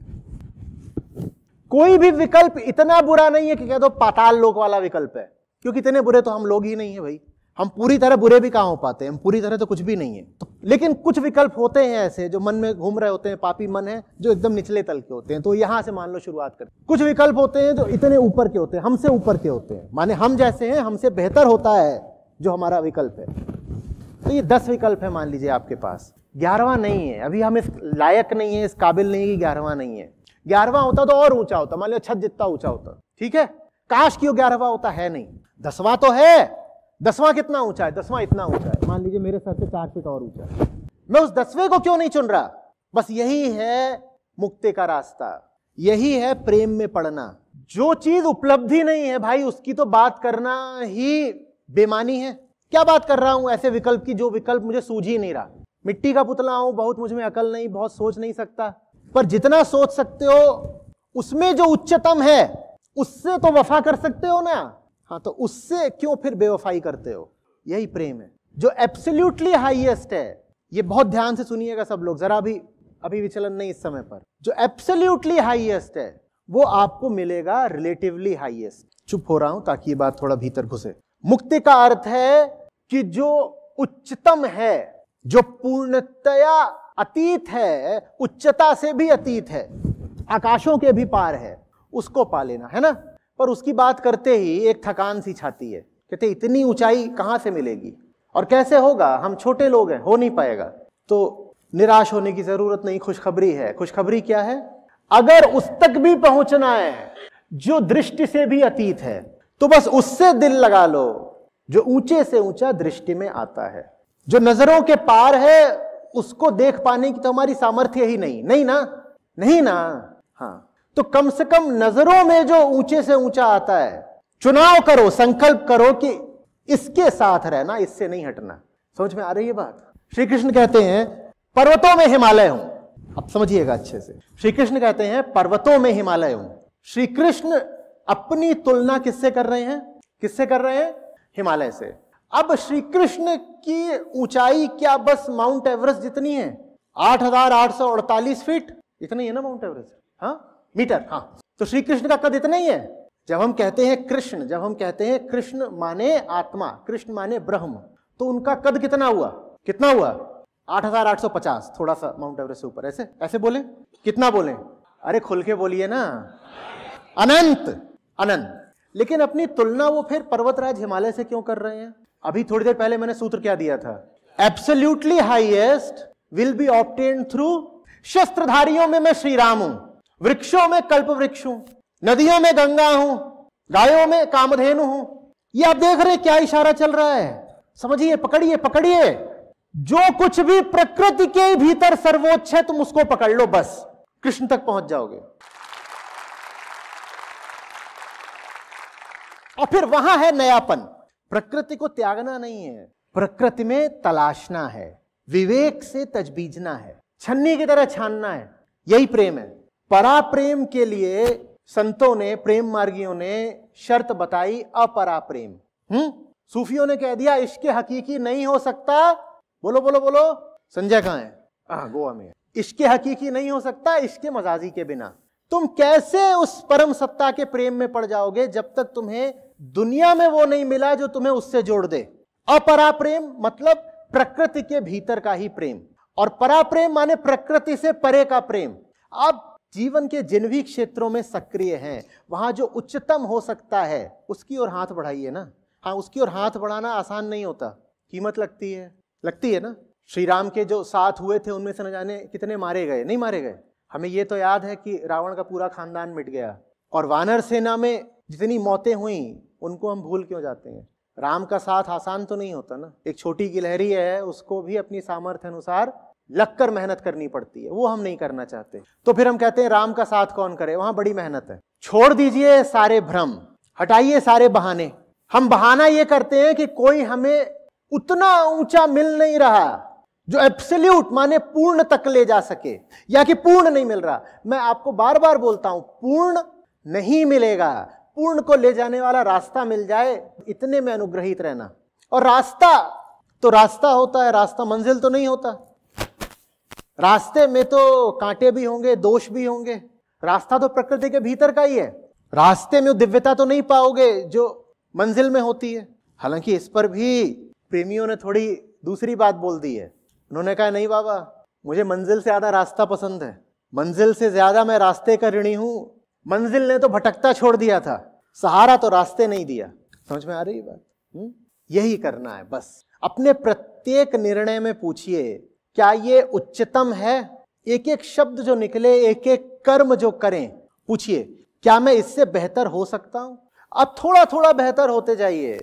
कोई भी विकल्प इतना बुरा नहीं है कि कह दो पाताल लोक वाला विकल्प है क्योंकि इतने बुरे तो हम लोग ही नहीं है भाई हम पूरी तरह बुरे भी कहाँ हो पाते हैं हम पूरी तरह तो कुछ भी नहीं है तो, लेकिन कुछ विकल्प होते हैं ऐसे जो मन में घूम रहे होते हैं पापी मन है जो एकदम निचले तल के होते हैं तो यहाँ से मान लो शुरुआत करते कुछ विकल्प होते हैं जो इतने ऊपर के होते हैं हमसे ऊपर के होते हैं माने हम जैसे हैं हमसे बेहतर होता है जो हमारा विकल्प है तो ये दस विकल्प है मान लीजिए आपके पास ग्यारहवा नहीं है अभी हम इस लायक नहीं है इस काबिल नहीं है कि ग्यारहवा नहीं है ग्यारहवा होता तो और ऊंचा होता मान लो छत जितना ऊंचा होता ठीक है काश क्यों ग्यारहवा होता है नहीं दसवा तो है दसवां कितना ऊंचा है दसवां इतना ऊंचा है मान लीजिए मेरे सर से चार फीट और ऊंचा है मैं उस दसवें को क्यों नहीं चुन रहा बस यही है मुक्ति का रास्ता यही है प्रेम में पड़ना जो चीज उपलब्धि नहीं है भाई उसकी तो बात करना ही बेमानी है क्या बात कर रहा हूं ऐसे विकल्प की जो विकल्प मुझे सूझ ही नहीं रहा मिट्टी का पुतला हूं बहुत मुझ में अकल नहीं बहुत सोच नहीं सकता पर जितना सोच सकते हो उसमें जो उच्चतम है उससे तो वफा कर सकते हो ना हाँ तो उससे क्यों फिर बेवफाई करते हो यही प्रेम है जो एब्सोल्यूटली हाईएस्ट है ये बहुत ध्यान से सुनिएगा सब लोग जरा भी अभी विचलन नहीं इस समय पर जो एब्सोल्यूटली हाईएस्ट है वो आपको मिलेगा रिलेटिवली हाईएस्ट चुप हो रहा हूं ताकि ये बात थोड़ा भीतर घुसे मुक्ति का अर्थ है कि जो उच्चतम है जो पूर्णतया अतीत है उच्चता से भी अतीत है आकाशों के भी पार है उसको पा लेना है ना पर उसकी बात करते ही एक थकान सी छाती है कहते इतनी ऊंचाई कहाँ से मिलेगी और कैसे होगा हम छोटे लोग हैं हो नहीं पाएगा तो निराश होने की जरूरत नहीं खुशखबरी है खुशखबरी क्या है अगर उस तक भी पहुंचना है जो दृष्टि से भी अतीत है तो बस उससे दिल लगा लो जो ऊंचे से ऊंचा दृष्टि में आता है जो नजरों के पार है उसको देख पाने की तो हमारी सामर्थ्य ही नहीं नहीं ना नहीं ना हाँ तो कम से कम नजरों में जो ऊंचे से ऊंचा आता है चुनाव करो संकल्प करो कि इसके साथ रहना इससे नहीं हटना समझ में आ रही है बात श्री कृष्ण कहते हैं पर्वतों में हिमालय हूं अब समझिएगा अच्छे से श्री कृष्ण कहते हैं पर्वतों में हिमालय हूं श्री कृष्ण अपनी तुलना किससे कर रहे हैं किससे कर रहे हैं हिमालय से अब श्री कृष्ण की ऊंचाई क्या बस माउंट एवरेस्ट जितनी है आठ हजार आठ सौ अड़तालीस फीट इतनी है ना माउंट एवरेस्ट हाँ मीटर हाँ तो श्री कृष्ण का कद इतना ही है जब हम कहते हैं कृष्ण जब हम कहते हैं कृष्ण माने आत्मा कृष्ण माने ब्रह्म तो उनका कद कितना हुआ कितना हुआ 8850 थोड़ा सा माउंट एवरेस्ट से ऊपर ऐसे ऐसे बोले कितना बोले अरे खुल के बोलिए ना अनंत अनंत लेकिन अपनी तुलना वो फिर पर्वतराज हिमालय से क्यों कर रहे हैं अभी थोड़ी देर पहले मैंने सूत्र क्या दिया था absolutely highest will be obtained through शस्त्रधारियों में मैं श्री राम हूं वृक्षों में कल्प वृक्ष हूं नदियों में गंगा हूं गायों में कामधेनु हूं ये आप देख रहे हैं क्या इशारा चल रहा है समझिए पकड़िए पकड़िए जो कुछ भी प्रकृति के भीतर सर्वोच्च है तुम उसको पकड़ लो बस कृष्ण तक पहुंच जाओगे और फिर वहां है नयापन प्रकृति को त्यागना नहीं है प्रकृति में तलाशना है विवेक से तजबीजना है छन्नी की तरह छानना है यही प्रेम है पराप्रेम के लिए संतों ने प्रेम मार्गियों ने शर्त बताई अपराप्रेम हम्म सूफियों ने कह दिया इश्क हकीकी नहीं हो सकता बोलो बोलो बोलो संजय कहा है आ, हाँ, गोवा में इश्क हकीकी नहीं हो सकता इश्क मजाजी के बिना तुम कैसे उस परम सत्ता के प्रेम में पड़ जाओगे जब तक तुम्हें दुनिया में वो नहीं मिला जो तुम्हें उससे जोड़ दे अपरा प्रेम मतलब प्रकृति के भीतर का ही प्रेम और पराप्रेम माने प्रकृति से परे का प्रेम अब जीवन के जिन भी क्षेत्रों में सक्रिय हैं वहाँ जो उच्चतम हो सकता है उसकी ओर हाथ बढ़ाइए ना हाँ उसकी ओर हाथ बढ़ाना आसान नहीं होता कीमत लगती है लगती है ना श्री राम के जो साथ हुए थे उनमें से न जाने कितने मारे गए नहीं मारे गए हमें ये तो याद है कि रावण का पूरा खानदान मिट गया और वानर सेना में जितनी मौतें हुई उनको हम भूल क्यों जाते हैं राम का साथ आसान तो नहीं होता ना एक छोटी गिलहरी है उसको भी अपनी सामर्थ्य अनुसार लगकर मेहनत करनी पड़ती है वो हम नहीं करना चाहते तो फिर हम कहते हैं राम का साथ कौन करे वहां बड़ी मेहनत है छोड़ दीजिए सारे भ्रम हटाइए सारे बहाने हम बहाना ये करते हैं कि कोई हमें उतना ऊंचा मिल नहीं रहा जो एब्सल्यूट माने पूर्ण तक ले जा सके या कि पूर्ण नहीं मिल रहा मैं आपको बार बार बोलता हूं पूर्ण नहीं मिलेगा पूर्ण को ले जाने वाला रास्ता मिल जाए इतने में अनुग्रहित रहना और रास्ता तो रास्ता होता है रास्ता मंजिल तो नहीं होता रास्ते में तो कांटे भी होंगे दोष भी होंगे रास्ता तो प्रकृति के भीतर का ही है रास्ते में दिव्यता तो नहीं पाओगे जो मंजिल में होती है हालांकि इस पर भी प्रेमियों ने थोड़ी दूसरी बात बोल दी है उन्होंने कहा नहीं बाबा मुझे मंजिल से ज्यादा रास्ता पसंद है मंजिल से ज्यादा मैं रास्ते का ऋणी हूं मंजिल ने तो भटकता छोड़ दिया था सहारा तो रास्ते नहीं दिया समझ में आ रही बात हम्म? यही करना है बस अपने प्रत्येक निर्णय में पूछिए क्या ये उच्चतम है एक एक शब्द जो निकले एक एक कर्म जो करें पूछिए क्या मैं इससे बेहतर हो सकता हूं अब थोड़ा थोड़ा बेहतर होते जाइए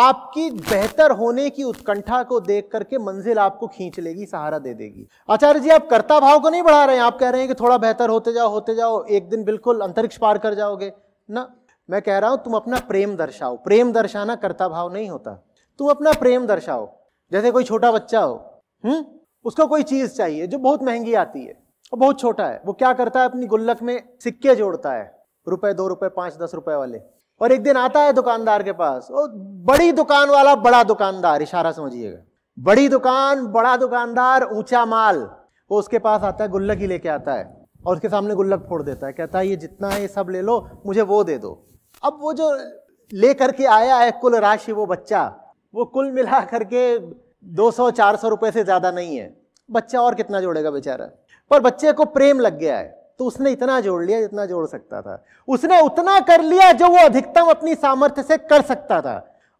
आपकी बेहतर होने की उत्कंठा को देख करके मंजिल आपको खींच लेगी सहारा दे देगी आचार्य जी आप कर्ता भाव को नहीं बढ़ा रहे हैं आप कह रहे हैं कि थोड़ा बेहतर होते जाओ होते जाओ एक दिन बिल्कुल अंतरिक्ष पार कर जाओगे ना मैं कह रहा हूं तुम अपना प्रेम दर्शाओ प्रेम दर्शाना कर्ता भाव नहीं होता तुम अपना प्रेम दर्शाओ जैसे कोई छोटा बच्चा हो हम्म उसको कोई चीज़ चाहिए जो बहुत महंगी आती है और बहुत छोटा है वो क्या करता है अपनी गुल्लक में सिक्के जोड़ता है रुपए दो रुपए पांच दस रुपए वाले और एक दिन आता है दुकानदार के पास और बड़ी दुकान वाला बड़ा दुकानदार इशारा समझिएगा बड़ी दुकान बड़ा दुकानदार ऊंचा माल वो उसके पास आता है गुल्लक ही लेके आता है और उसके सामने गुल्लक फोड़ देता है कहता है ये जितना है ये सब ले लो मुझे वो दे दो अब वो जो ले करके आया है कुल राशि वो बच्चा वो कुल मिला करके दो सौ चार सौ रुपए से ज़्यादा नहीं है बच्चा और कितना जोड़ेगा बेचारा पर बच्चे को प्रेम लग गया है तो उसने इतना जोड़ लिया जितना जोड़ सकता था उसने उतना कर लिया जो वो अधिकतम अपनी सामर्थ्य से कर सकता था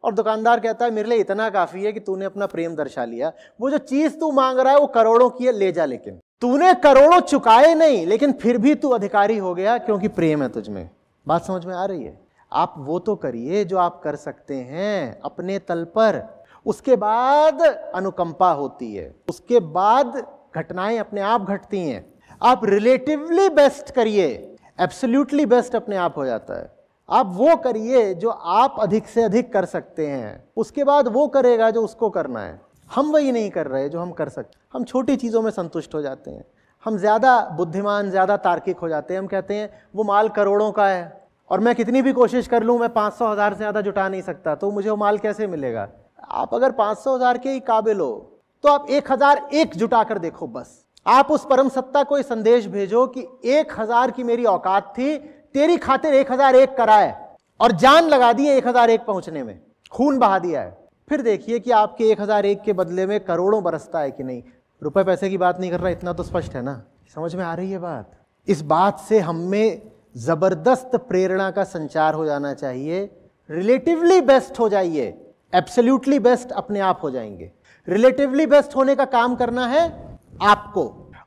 और दुकानदार कहता है मेरे लिए इतना काफ़ी है कि तूने अपना प्रेम दर्शा लिया वो जो चीज़ तू मांग रहा है वो करोड़ों की है ले जा लेकिन तूने करोड़ों चुकाए नहीं लेकिन फिर भी तू अधिकारी हो गया क्योंकि प्रेम है तुझमें बात समझ में आ रही है आप वो तो करिए जो आप कर सकते हैं अपने तल पर उसके बाद अनुकंपा होती है उसके बाद घटनाएं अपने आप घटती हैं आप रिलेटिवली बेस्ट करिए एब्सोल्यूटली बेस्ट अपने आप हो जाता है आप वो करिए जो आप अधिक से अधिक कर सकते हैं उसके बाद वो करेगा जो उसको करना है हम वही नहीं कर रहे जो हम कर सकते हम छोटी चीज़ों में संतुष्ट हो जाते हैं हम ज़्यादा बुद्धिमान ज़्यादा तार्किक हो जाते हैं हम कहते हैं वो माल करोड़ों का है और मैं कितनी भी कोशिश कर लूँ मैं पाँच सौ हज़ार से ज़्यादा जुटा नहीं सकता तो मुझे वो माल कैसे मिलेगा आप अगर पांच सौ हजार के ही काबिल हो तो आप एक हजार एक जुटा कर देखो बस आप उस परम सत्ता को संदेश भेजो कि एक हजार की मेरी औकात थी तेरी खातिर एक हजार एक कराए और जान लगा दी एक हजार एक पहुंचने में खून बहा दिया है फिर देखिए कि आपके एक हजार एक के बदले में करोड़ों बरसता है कि नहीं रुपए पैसे की बात नहीं कर रहा इतना तो स्पष्ट है ना समझ में आ रही है बात इस बात से हमें जबरदस्त प्रेरणा का संचार हो जाना चाहिए रिलेटिवली बेस्ट हो जाइए एब्सोल्यूटली बेस्ट अपने आप हो जाएंगे रिलेटिवली बेस्ट होने का काम करना है आपको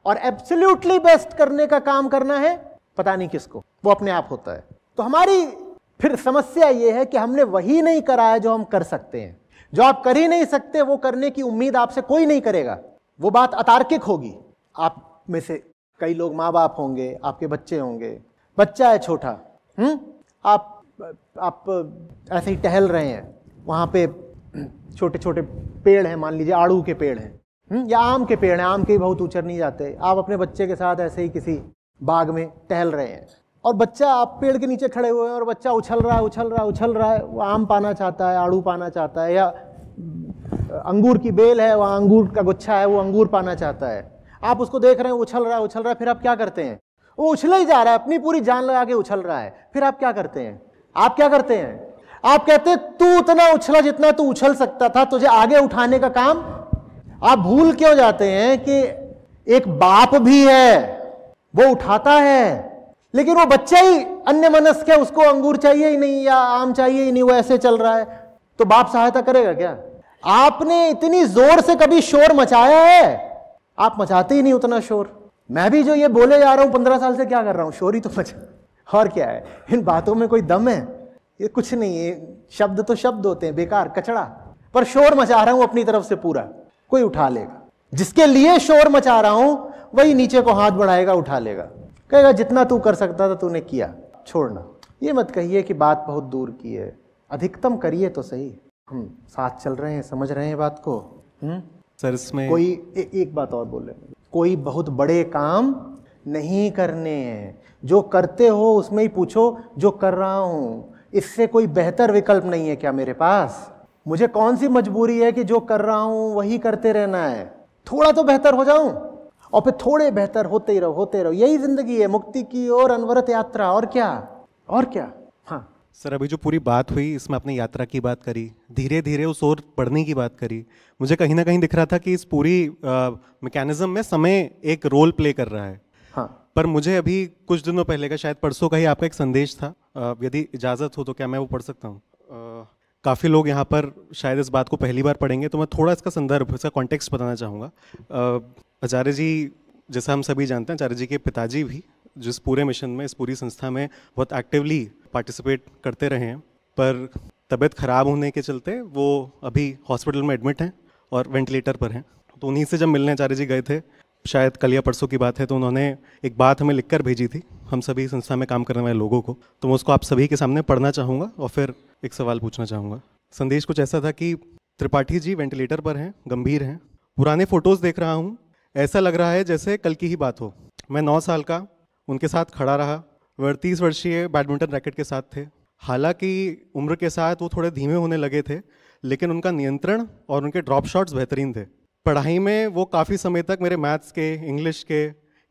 और एब्सोल्यूटली बेस्ट करने का काम करना है पता नहीं किसको वो अपने आप होता है तो हमारी फिर समस्या ये है कि हमने वही नहीं करा है जो हम कर सकते हैं जो आप कर ही नहीं सकते वो करने की उम्मीद आपसे कोई नहीं करेगा वो बात अतार्किक होगी आप में से कई लोग माँ बाप होंगे आपके बच्चे होंगे बच्चा है छोटा हम्म आप आप ऐसे ही टहल रहे हैं वहाँ पे छोटे छोटे पेड़ हैं मान लीजिए आड़ू के पेड़ हैं हम्म, या आम के पेड़ हैं आम के बहुत ऊँचर नहीं जाते आप अपने बच्चे के साथ ऐसे ही किसी बाग में टहल रहे हैं और बच्चा आप पेड़ के नीचे खड़े हुए हैं और बच्चा उछल रहा है उछल रहा है उछल रहा है वो आम पाना चाहता है आड़ू पाना चाहता है या अंगूर की बेल है वहाँ अंगूर का गुच्छा है वो अंगूर पाना चाहता है आप उसको देख रहे हैं उछल रहा है उछल रहा है फिर आप क्या करते हैं वो उछले ही जा रहा है अपनी पूरी जान लगा के उछल रहा है फिर आप क्या करते हैं आप क्या करते हैं आप कहते तू उतना उछला जितना तू उछल सकता था तुझे आगे उठाने का काम आप भूल क्यों जाते हैं कि एक बाप भी है वो उठाता है लेकिन वो बच्चा ही अन्य मनस क्या उसको अंगूर चाहिए ही नहीं या आम चाहिए ही नहीं वो ऐसे चल रहा है तो बाप सहायता करेगा क्या आपने इतनी जोर से कभी शोर मचाया है आप मचाते ही नहीं उतना शोर मैं भी जो ये बोले जा रहा हूं पंद्रह साल से क्या कर रहा हूं शोर ही तो मचा और क्या है इन बातों में कोई दम है ये कुछ नहीं है शब्द तो शब्द होते हैं बेकार कचड़ा पर शोर मचा रहा हूं अपनी तरफ से पूरा कोई उठा लेगा जिसके लिए शोर मचा रहा हूं वही नीचे को हाथ बढ़ाएगा उठा लेगा कहेगा जितना तू कर सकता था तूने किया छोड़ना ये मत कहिए कि बात बहुत दूर की है अधिकतम करिए तो सही हम हम्म, साथ चल रहे हैं समझ रहे हैं बात को हम्म? सर इसमें कोई ए, एक बात और बोले कोई बहुत बड़े काम नहीं करने हैं जो करते हो उसमें ही पूछो जो कर रहा हूं इससे कोई बेहतर विकल्प नहीं है क्या मेरे पास मुझे कौन सी मजबूरी है कि जो कर रहा हूं वही करते रहना है थोड़ा तो बेहतर हो जाऊं और फिर थोड़े बेहतर होते ही रहो होते रहो यही जिंदगी है मुक्ति की और अनवरत यात्रा और क्या और क्या हाँ सर अभी जो पूरी बात हुई इसमें आपने यात्रा की बात करी धीरे धीरे उस और पढ़ने की बात करी मुझे कहीं ना कहीं दिख रहा था कि इस पूरी मैकेनिज्म में समय एक रोल प्ले कर रहा है पर मुझे अभी कुछ दिनों पहले का शायद परसों का ही आपका एक संदेश था यदि इजाज़त हो तो क्या मैं वो पढ़ सकता हूँ काफ़ी लोग यहाँ पर शायद इस बात को पहली बार पढ़ेंगे तो मैं थोड़ा इसका संदर्भ इसका कॉन्टेक्स्ट बताना चाहूँगा आचार्य जी जैसा हम सभी जानते हैं आचार्य जी के पिताजी भी जिस पूरे मिशन में इस पूरी संस्था में बहुत एक्टिवली पार्टिसिपेट करते रहे हैं पर तबीयत ख़राब होने के चलते वो अभी हॉस्पिटल में एडमिट हैं और वेंटिलेटर पर हैं तो उन्हीं से जब मिलने आचार्य जी गए थे शायद कल या परसों की बात है तो उन्होंने एक बात हमें लिखकर भेजी थी हम सभी संस्था में काम करने वाले लोगों को तो मैं उसको आप सभी के सामने पढ़ना चाहूँगा और फिर एक सवाल पूछना चाहूँगा संदेश कुछ ऐसा था कि त्रिपाठी जी वेंटिलेटर पर हैं गंभीर हैं पुराने फ़ोटोज़ देख रहा हूँ ऐसा लग रहा है जैसे कल की ही बात हो मैं नौ साल का उनके साथ खड़ा रहा वह तीस वर्षीय बैडमिंटन रैकेट के साथ थे हालांकि उम्र के साथ वो थोड़े धीमे होने लगे थे लेकिन उनका नियंत्रण और उनके ड्रॉप शॉट्स बेहतरीन थे पढ़ाई में वो काफ़ी समय तक मेरे मैथ्स के इंग्लिश के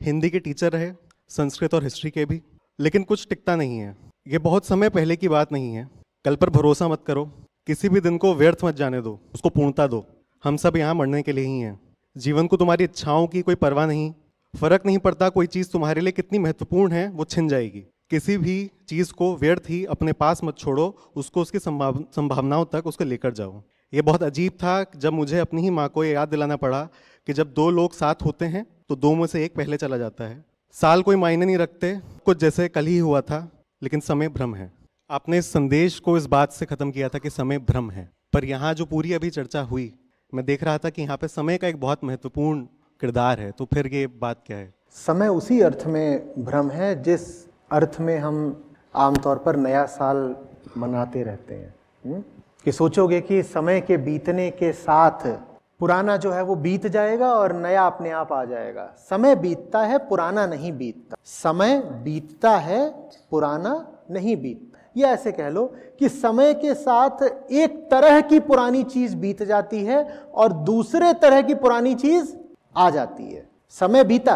हिंदी के टीचर रहे संस्कृत और हिस्ट्री के भी लेकिन कुछ टिकता नहीं है ये बहुत समय पहले की बात नहीं है कल पर भरोसा मत करो किसी भी दिन को व्यर्थ मत जाने दो उसको पूर्णता दो हम सब यहाँ मरने के लिए ही हैं जीवन को तुम्हारी इच्छाओं की कोई परवाह नहीं फर्क नहीं पड़ता कोई चीज़ तुम्हारे लिए कितनी महत्वपूर्ण है वो छिन जाएगी किसी भी चीज़ को व्यर्थ ही अपने पास मत छोड़ो उसको उसकी संभावनाओं तक उसको लेकर जाओ ये बहुत अजीब था जब मुझे अपनी ही माँ को ये याद दिलाना पड़ा कि जब दो लोग साथ होते हैं तो दो में से एक पहले चला जाता है साल कोई मायने नहीं रखते कुछ जैसे कल ही हुआ था लेकिन समय भ्रम है आपने इस संदेश को इस बात से ख़त्म किया था कि समय भ्रम है पर यहाँ जो पूरी अभी चर्चा हुई मैं देख रहा था कि यहाँ पे समय का एक बहुत महत्वपूर्ण किरदार है तो फिर ये बात क्या है समय उसी अर्थ में भ्रम है जिस अर्थ में हम आमतौर पर नया साल मनाते रहते हैं हुँ? हम्म? कि सोचोगे कि समय के बीतने के साथ पुराना जो है वो बीत जाएगा और नया अपने आप आ जाएगा समय बीतता है पुराना नहीं बीतता समय बीतता है पुराना नहीं बीतता या ऐसे कह लो कि समय के साथ एक तरह की पुरानी चीज बीत जाती है और दूसरे तरह की पुरानी चीज आ जाती है समय बीता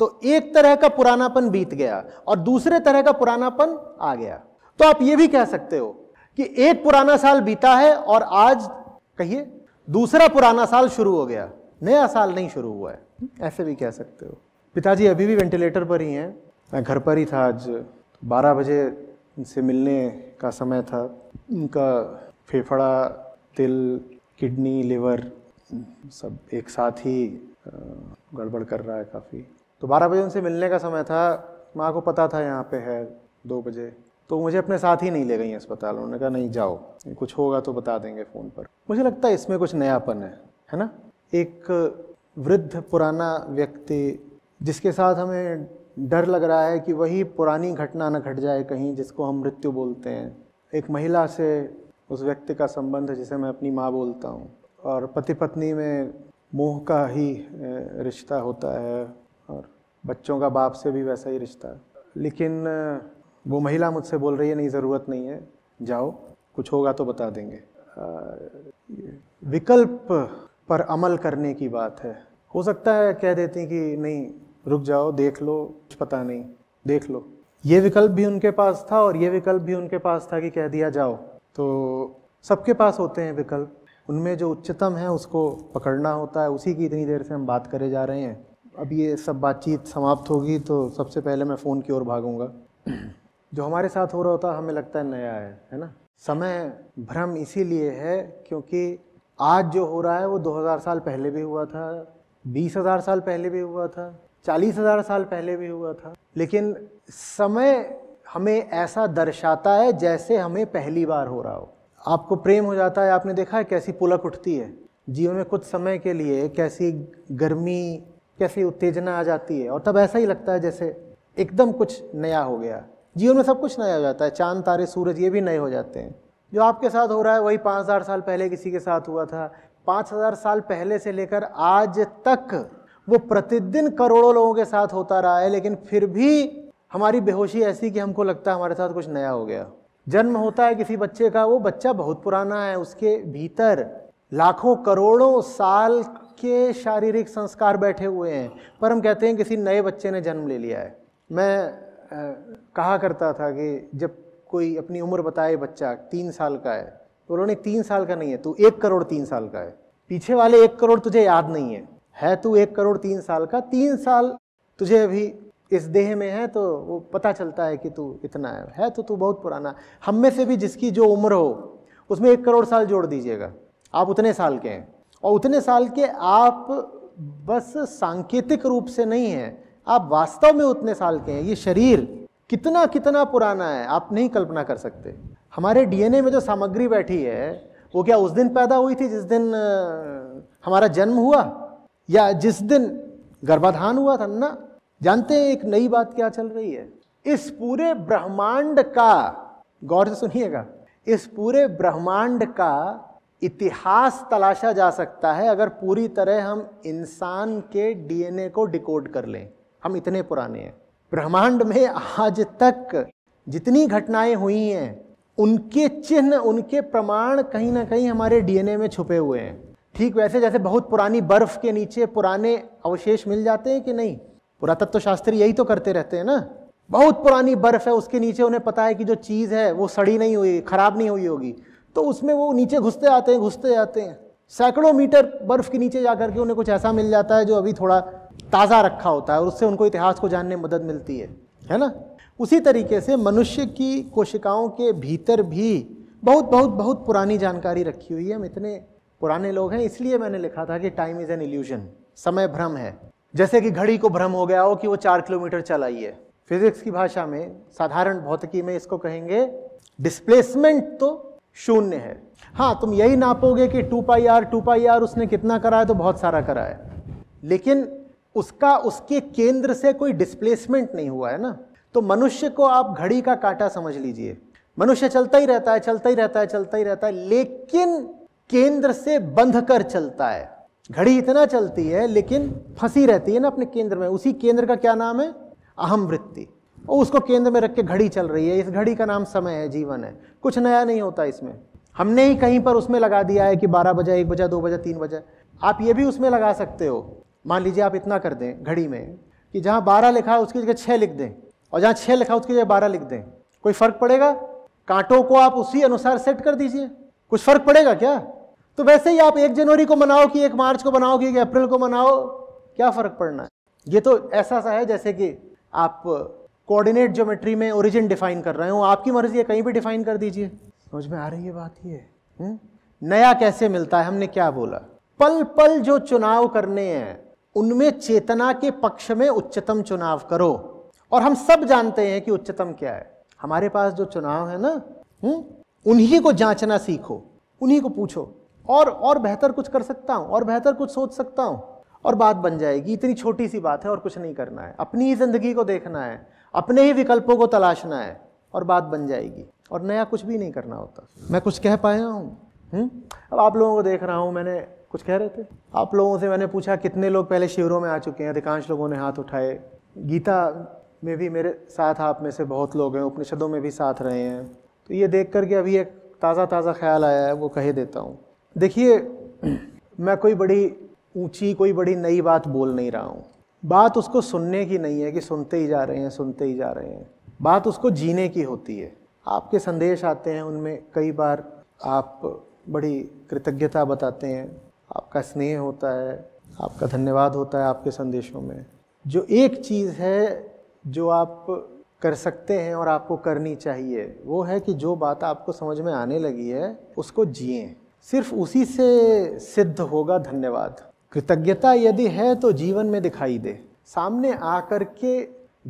तो एक तरह का पुरानापन बीत गया और दूसरे तरह का पुरानापन आ गया तो आप ये भी कह सकते हो कि एक पुराना साल बीता है और आज कहिए दूसरा पुराना साल शुरू हो गया नया साल नहीं शुरू हुआ है ऐसे भी कह सकते हो पिताजी अभी भी वेंटिलेटर पर ही हैं मैं घर पर ही था आज बारह बजे उनसे मिलने का समय था उनका फेफड़ा तिल किडनी लिवर सब एक साथ ही गड़बड़ कर रहा है काफ़ी तो बारह बजे उनसे मिलने का समय था माँ को पता था यहाँ पे है दो बजे तो मुझे अपने साथ ही नहीं ले गई अस्पताल उन्होंने कहा नहीं जाओ कुछ होगा तो बता देंगे फ़ोन पर मुझे लगता है इसमें कुछ नयापन है है ना एक वृद्ध पुराना व्यक्ति जिसके साथ हमें डर लग रहा है कि वही पुरानी घटना न घट जाए कहीं जिसको हम मृत्यु बोलते हैं एक महिला से उस व्यक्ति का संबंध है जिसे मैं अपनी माँ बोलता हूँ और पति पत्नी में मोह का ही रिश्ता होता है और बच्चों का बाप से भी वैसा ही रिश्ता लेकिन वो महिला मुझसे बोल रही है नहीं ज़रूरत नहीं है जाओ कुछ होगा तो बता देंगे विकल्प पर अमल करने की बात है हो सकता है कह देती कि नहीं रुक जाओ देख लो कुछ पता नहीं देख लो ये विकल्प भी उनके पास था और ये विकल्प भी उनके पास था कि कह दिया जाओ तो सबके पास होते हैं विकल्प उनमें जो उच्चतम है उसको पकड़ना होता है उसी की इतनी देर से हम बात करे जा रहे हैं अब ये सब बातचीत समाप्त होगी तो सबसे पहले मैं फ़ोन की ओर भागूंगा जो हमारे साथ हो रहा होता है हमें लगता है नया है है ना समय भ्रम इसीलिए है क्योंकि आज जो हो रहा है वो 2000 साल पहले भी हुआ था 20000 साल पहले भी हुआ था 40000 साल पहले भी हुआ था लेकिन समय हमें ऐसा दर्शाता है जैसे हमें पहली बार हो रहा हो आपको प्रेम हो जाता है आपने देखा है कैसी पुलक उठती है जीवन में कुछ समय के लिए कैसी गर्मी कैसी उत्तेजना आ जाती है और तब ऐसा ही लगता है जैसे एकदम कुछ नया हो गया जीवन में सब कुछ नया हो जाता है चांद तारे सूरज ये भी नए हो जाते हैं जो आपके साथ हो रहा है वही पाँच हज़ार साल पहले किसी के साथ हुआ था पाँच हज़ार साल पहले से लेकर आज तक वो प्रतिदिन करोड़ों लोगों के साथ होता रहा है लेकिन फिर भी हमारी बेहोशी ऐसी कि हमको लगता है हमारे साथ कुछ नया हो गया जन्म होता है किसी बच्चे का वो बच्चा बहुत पुराना है उसके भीतर लाखों करोड़ों साल के शारीरिक संस्कार बैठे हुए हैं पर हम कहते हैं किसी नए बच्चे ने जन्म ले लिया है मैं कहा करता था कि जब कोई अपनी उम्र बताए बच्चा तीन साल का है तो उन्होंने तीन साल का नहीं है तू एक करोड़ तीन साल का है पीछे वाले एक करोड़ तुझे याद नहीं है है तू एक करोड़ तीन साल का तीन साल तुझे अभी इस देह में है तो वो पता चलता है कि तू इतना है है तो तू बहुत पुराना हम में से भी जिसकी जो उम्र हो उसमें एक करोड़ साल जोड़ दीजिएगा आप उतने साल के हैं और उतने साल के आप बस सांकेतिक रूप से नहीं हैं आप वास्तव में उतने साल के हैं ये शरीर कितना कितना पुराना है आप नहीं कल्पना कर सकते हमारे डीएनए में जो सामग्री बैठी है वो क्या उस दिन पैदा हुई थी जिस दिन हमारा जन्म हुआ या जिस दिन गर्भाधान हुआ था ना जानते हैं एक नई बात क्या चल रही है इस पूरे ब्रह्मांड का गौर से सुनिएगा इस पूरे ब्रह्मांड का इतिहास तलाशा जा सकता है अगर पूरी तरह हम इंसान के डीएनए को डिकोड कर लें हम इतने पुराने हैं ब्रह्मांड में आज तक जितनी घटनाएं हुई हैं उनके चिन्ह उनके प्रमाण कहीं ना कहीं हमारे डीएनए में छुपे हुए हैं ठीक वैसे जैसे बहुत पुरानी बर्फ के नीचे पुराने अवशेष मिल जाते हैं कि नहीं पुरातत्व शास्त्री यही तो करते रहते हैं ना बहुत पुरानी बर्फ है उसके नीचे उन्हें पता है कि जो चीज़ है वो सड़ी नहीं हुई खराब नहीं हुई होगी तो उसमें वो नीचे घुसते आते हैं घुसते जाते हैं सैकड़ों मीटर बर्फ के नीचे जा करके उन्हें कुछ ऐसा मिल जाता है जो अभी थोड़ा ताज़ा रखा होता है और उससे उनको इतिहास को जानने में मदद मिलती है है ना उसी तरीके से मनुष्य की कोशिकाओं के भीतर भी बहुत बहुत बहुत पुरानी जानकारी रखी हुई है हम इतने पुराने लोग हैं इसलिए मैंने लिखा था कि टाइम इज़ एन इल्यूजन समय भ्रम है जैसे कि घड़ी को भ्रम हो गया हो कि वो चार किलोमीटर चल आई है फिजिक्स की भाषा में साधारण भौतिकी में इसको कहेंगे डिस्प्लेसमेंट तो शून्य है हाँ तुम यही नापोगे कि two pi R two pi R उसने कितना करा है तो बहुत सारा करा है लेकिन उसका उसके केंद्र से कोई डिस्प्लेसमेंट नहीं हुआ है ना तो मनुष्य को आप घड़ी का कांटा समझ लीजिए मनुष्य चलता ही रहता है चलता ही रहता है चलता ही रहता है लेकिन केंद्र से बंध कर चलता है घड़ी इतना चलती है लेकिन फंसी रहती है ना अपने केंद्र में उसी केंद्र का क्या नाम है अहम वृत्ति और उसको केंद्र में रख के घड़ी चल रही है इस घड़ी का नाम समय है जीवन है कुछ नया नहीं होता इसमें हमने ही कहीं पर उसमें लगा दिया है कि बारह बजे एक बजे दो बजे तीन बजे आप ये भी उसमें लगा सकते हो मान लीजिए आप इतना कर दें घड़ी में कि जहाँ बारह लिखा है उसकी जगह छः लिख दें और जहाँ छः लिखा उसकी जगह बारह लिख दें कोई फर्क पड़ेगा कांटों को आप उसी अनुसार सेट कर दीजिए कुछ फर्क पड़ेगा क्या तो वैसे ही आप एक जनवरी को मनाओ कि एक मार्च को मनाओ कि एक अप्रैल को मनाओ क्या फर्क पड़ना है ये तो ऐसा सा है जैसे कि आप कोऑर्डिनेट ज्योमेट्री में ओरिजिन डिफाइन कर रहे हो आपकी मर्जी है कहीं भी डिफाइन कर दीजिए समझ में आ रही है बात ये हम्म? नया कैसे मिलता है हमने क्या बोला पल पल जो चुनाव करने हैं उनमें चेतना के पक्ष में उच्चतम चुनाव करो और हम सब जानते हैं कि उच्चतम क्या है हमारे पास जो चुनाव है ना हुँ? हम्म, उन्हीं को जांचना सीखो उन्हीं को पूछो और और बेहतर कुछ कर सकता हूँ और बेहतर कुछ सोच सकता हूँ और बात बन जाएगी इतनी छोटी सी बात है और कुछ नहीं करना है अपनी ही जिंदगी को देखना है अपने ही विकल्पों को तलाशना है और बात बन जाएगी और नया कुछ भी नहीं करना होता मैं कुछ कह पाया हूँ हम्म, अब आप लोगों को देख रहा हूँ मैंने कुछ कह रहे थे आप लोगों से मैंने पूछा कितने लोग पहले शिविरों में आ चुके हैं अधिकांश लोगों ने हाथ उठाए गीता में भी मेरे साथ आप में से बहुत लोग हैं उपनिषदों में भी साथ रहे हैं तो ये देख करके अभी एक ताज़ा ताज़ा ख्याल आया है वो कह देता हूँ देखिए मैं कोई बड़ी ऊंची कोई बड़ी नई बात बोल नहीं रहा हूँ बात उसको सुनने की नहीं है कि सुनते ही जा रहे हैं सुनते ही जा रहे हैं बात उसको जीने की होती है आपके संदेश आते हैं उनमें कई बार आप बड़ी कृतज्ञता बताते हैं आपका स्नेह होता है आपका धन्यवाद होता है आपके संदेशों में जो एक चीज़ है जो आप कर सकते हैं और आपको करनी चाहिए वो है कि जो बात आपको समझ में आने लगी है उसको जिए सिर्फ उसी से सिद्ध होगा धन्यवाद कृतज्ञता यदि है तो जीवन में दिखाई दे सामने आकर के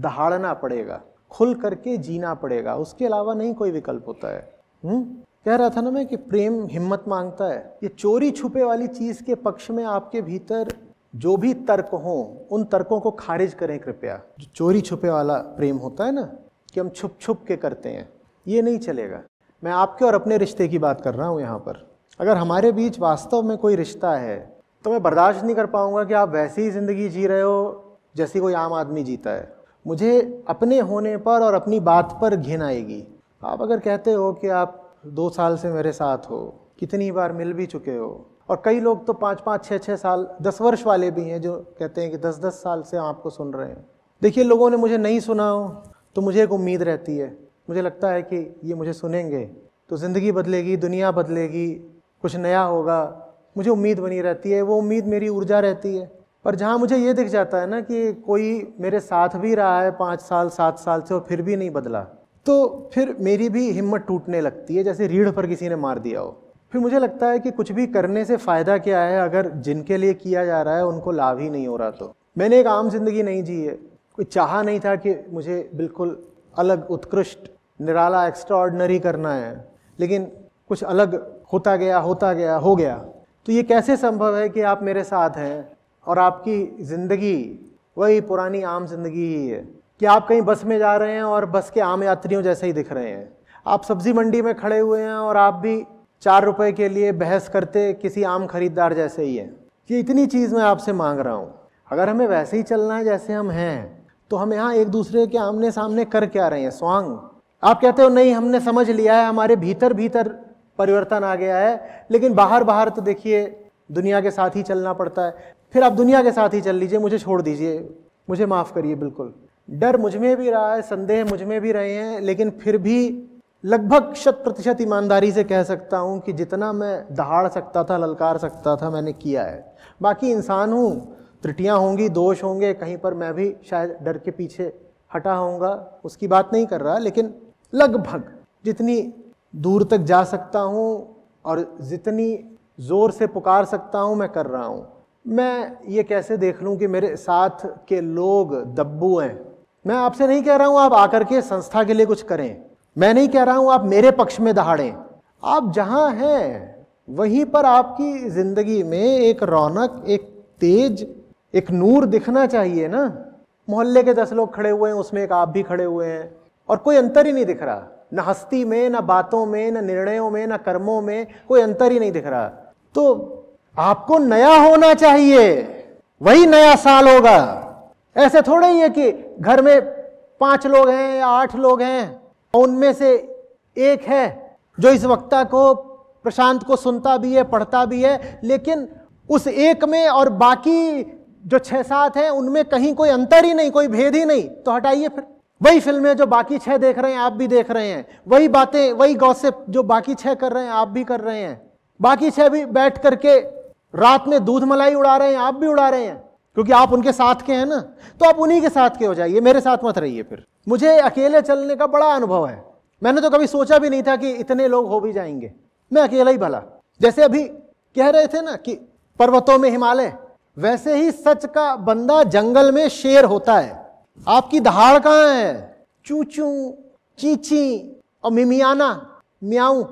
दहाड़ना पड़ेगा खुल करके जीना पड़ेगा उसके अलावा नहीं कोई विकल्प होता है हुँ? कह रहा था ना मैं कि प्रेम हिम्मत मांगता है ये चोरी छुपे वाली चीज़ के पक्ष में आपके भीतर जो भी तर्क हो उन तर्कों को खारिज करें कृपया जो चोरी छुपे वाला प्रेम होता है ना कि हम छुप छुप के करते हैं ये नहीं चलेगा मैं आपके और अपने रिश्ते की बात कर रहा हूँ यहाँ पर अगर हमारे बीच वास्तव में कोई रिश्ता है तो मैं बर्दाश्त नहीं कर पाऊँगा कि आप वैसी ही ज़िंदगी जी रहे हो जैसी कोई आम आदमी जीता है मुझे अपने होने पर और अपनी बात पर घिन आएगी आप अगर कहते हो कि आप दो साल से मेरे साथ हो कितनी बार मिल भी चुके हो और कई लोग तो पाँच पाँच छः छः साल दस वर्ष वाले भी हैं जो कहते हैं कि दस दस साल से हम आपको सुन रहे हैं देखिए लोगों ने मुझे नहीं सुना हो तो मुझे एक उम्मीद रहती है मुझे लगता है कि ये मुझे सुनेंगे तो ज़िंदगी बदलेगी दुनिया बदलेगी कुछ नया होगा मुझे उम्मीद बनी रहती है वो उम्मीद मेरी ऊर्जा रहती है पर जहाँ मुझे ये दिख जाता है ना कि कोई मेरे साथ भी रहा है पाँच साल सात साल से और फिर भी नहीं बदला तो फिर मेरी भी हिम्मत टूटने लगती है जैसे रीढ़ पर किसी ने मार दिया हो फिर मुझे लगता है कि कुछ भी करने से फ़ायदा क्या है अगर जिनके लिए किया जा रहा है उनको लाभ ही नहीं हो रहा तो मैंने एक आम जिंदगी नहीं जी है कोई चाह नहीं था कि मुझे बिल्कुल अलग उत्कृष्ट निराला एक्स्ट्रा करना है लेकिन कुछ अलग होता गया होता गया हो गया तो ये कैसे संभव है कि आप मेरे साथ हैं और आपकी ज़िंदगी वही पुरानी आम जिंदगी ही है कि आप कहीं बस में जा रहे हैं और बस के आम यात्रियों जैसे ही दिख रहे हैं आप सब्जी मंडी में खड़े हुए हैं और आप भी चार रुपए के लिए बहस करते किसी आम खरीदार जैसे ही हैं ये इतनी चीज़ मैं आपसे मांग रहा हूँ अगर हमें वैसे ही चलना है जैसे हम हैं तो हम यहाँ एक दूसरे के आमने सामने कर क्या रहे हैं स्वांग आप कहते हो नहीं हमने समझ लिया है हमारे भीतर भीतर परिवर्तन आ गया है लेकिन बाहर बाहर तो देखिए दुनिया के साथ ही चलना पड़ता है फिर आप दुनिया के साथ ही चल लीजिए मुझे छोड़ दीजिए मुझे माफ़ करिए बिल्कुल डर मुझ में भी रहा है संदेह मुझ में भी रहे हैं लेकिन फिर भी लगभग शत प्रतिशत ईमानदारी से कह सकता हूँ कि जितना मैं दहाड़ सकता था ललकार सकता था मैंने किया है बाकी इंसान हूँ त्रुटियाँ होंगी दोष होंगे कहीं पर मैं भी शायद डर के पीछे हटा होऊंगा उसकी बात नहीं कर रहा लेकिन लगभग जितनी दूर तक जा सकता हूँ और जितनी ज़ोर से पुकार सकता हूँ मैं कर रहा हूँ मैं ये कैसे देख लूँ कि मेरे साथ के लोग दब्बू हैं मैं आपसे नहीं कह रहा हूं आप आकर के संस्था के लिए कुछ करें मैं नहीं कह रहा हूं आप मेरे पक्ष में दहाड़ें आप जहां हैं वहीं पर आपकी जिंदगी में एक रौनक एक तेज एक नूर दिखना चाहिए ना मोहल्ले के दस लोग खड़े हुए हैं उसमें एक आप भी खड़े हुए हैं और कोई अंतर ही नहीं दिख रहा न हस्ती में ना बातों में ना निर्णयों में ना कर्मों में कोई अंतर ही नहीं दिख रहा तो आपको नया होना चाहिए वही नया साल होगा ऐसे थोड़े ही है कि घर में पांच लोग हैं या आठ लोग हैं और उनमें से एक है जो इस वक्ता को प्रशांत को सुनता भी है पढ़ता भी है लेकिन उस एक में और बाकी जो छः सात हैं उनमें कहीं कोई अंतर ही नहीं कोई भेद ही नहीं तो हटाइए फिर वही फिल्में जो बाकी छह देख रहे हैं आप भी देख रहे हैं वही बातें वही गौसेप जो बाकी छह कर रहे हैं आप भी कर रहे हैं बाकी छह भी बैठ करके रात में दूध मलाई उड़ा रहे हैं आप भी उड़ा रहे हैं क्योंकि आप उनके साथ के हैं ना तो आप उन्हीं के साथ के हो जाइए मेरे साथ मत रहिए फिर मुझे अकेले चलने का बड़ा अनुभव है मैंने तो कभी सोचा भी नहीं था कि इतने लोग हो भी जाएंगे मैं अकेला ही भला जैसे अभी कह रहे थे ना कि पर्वतों में हिमालय वैसे ही सच का बंदा जंगल में शेर होता है आपकी दहाड़ कहाँ है चूचू चींची और मिमियाना म्याऊ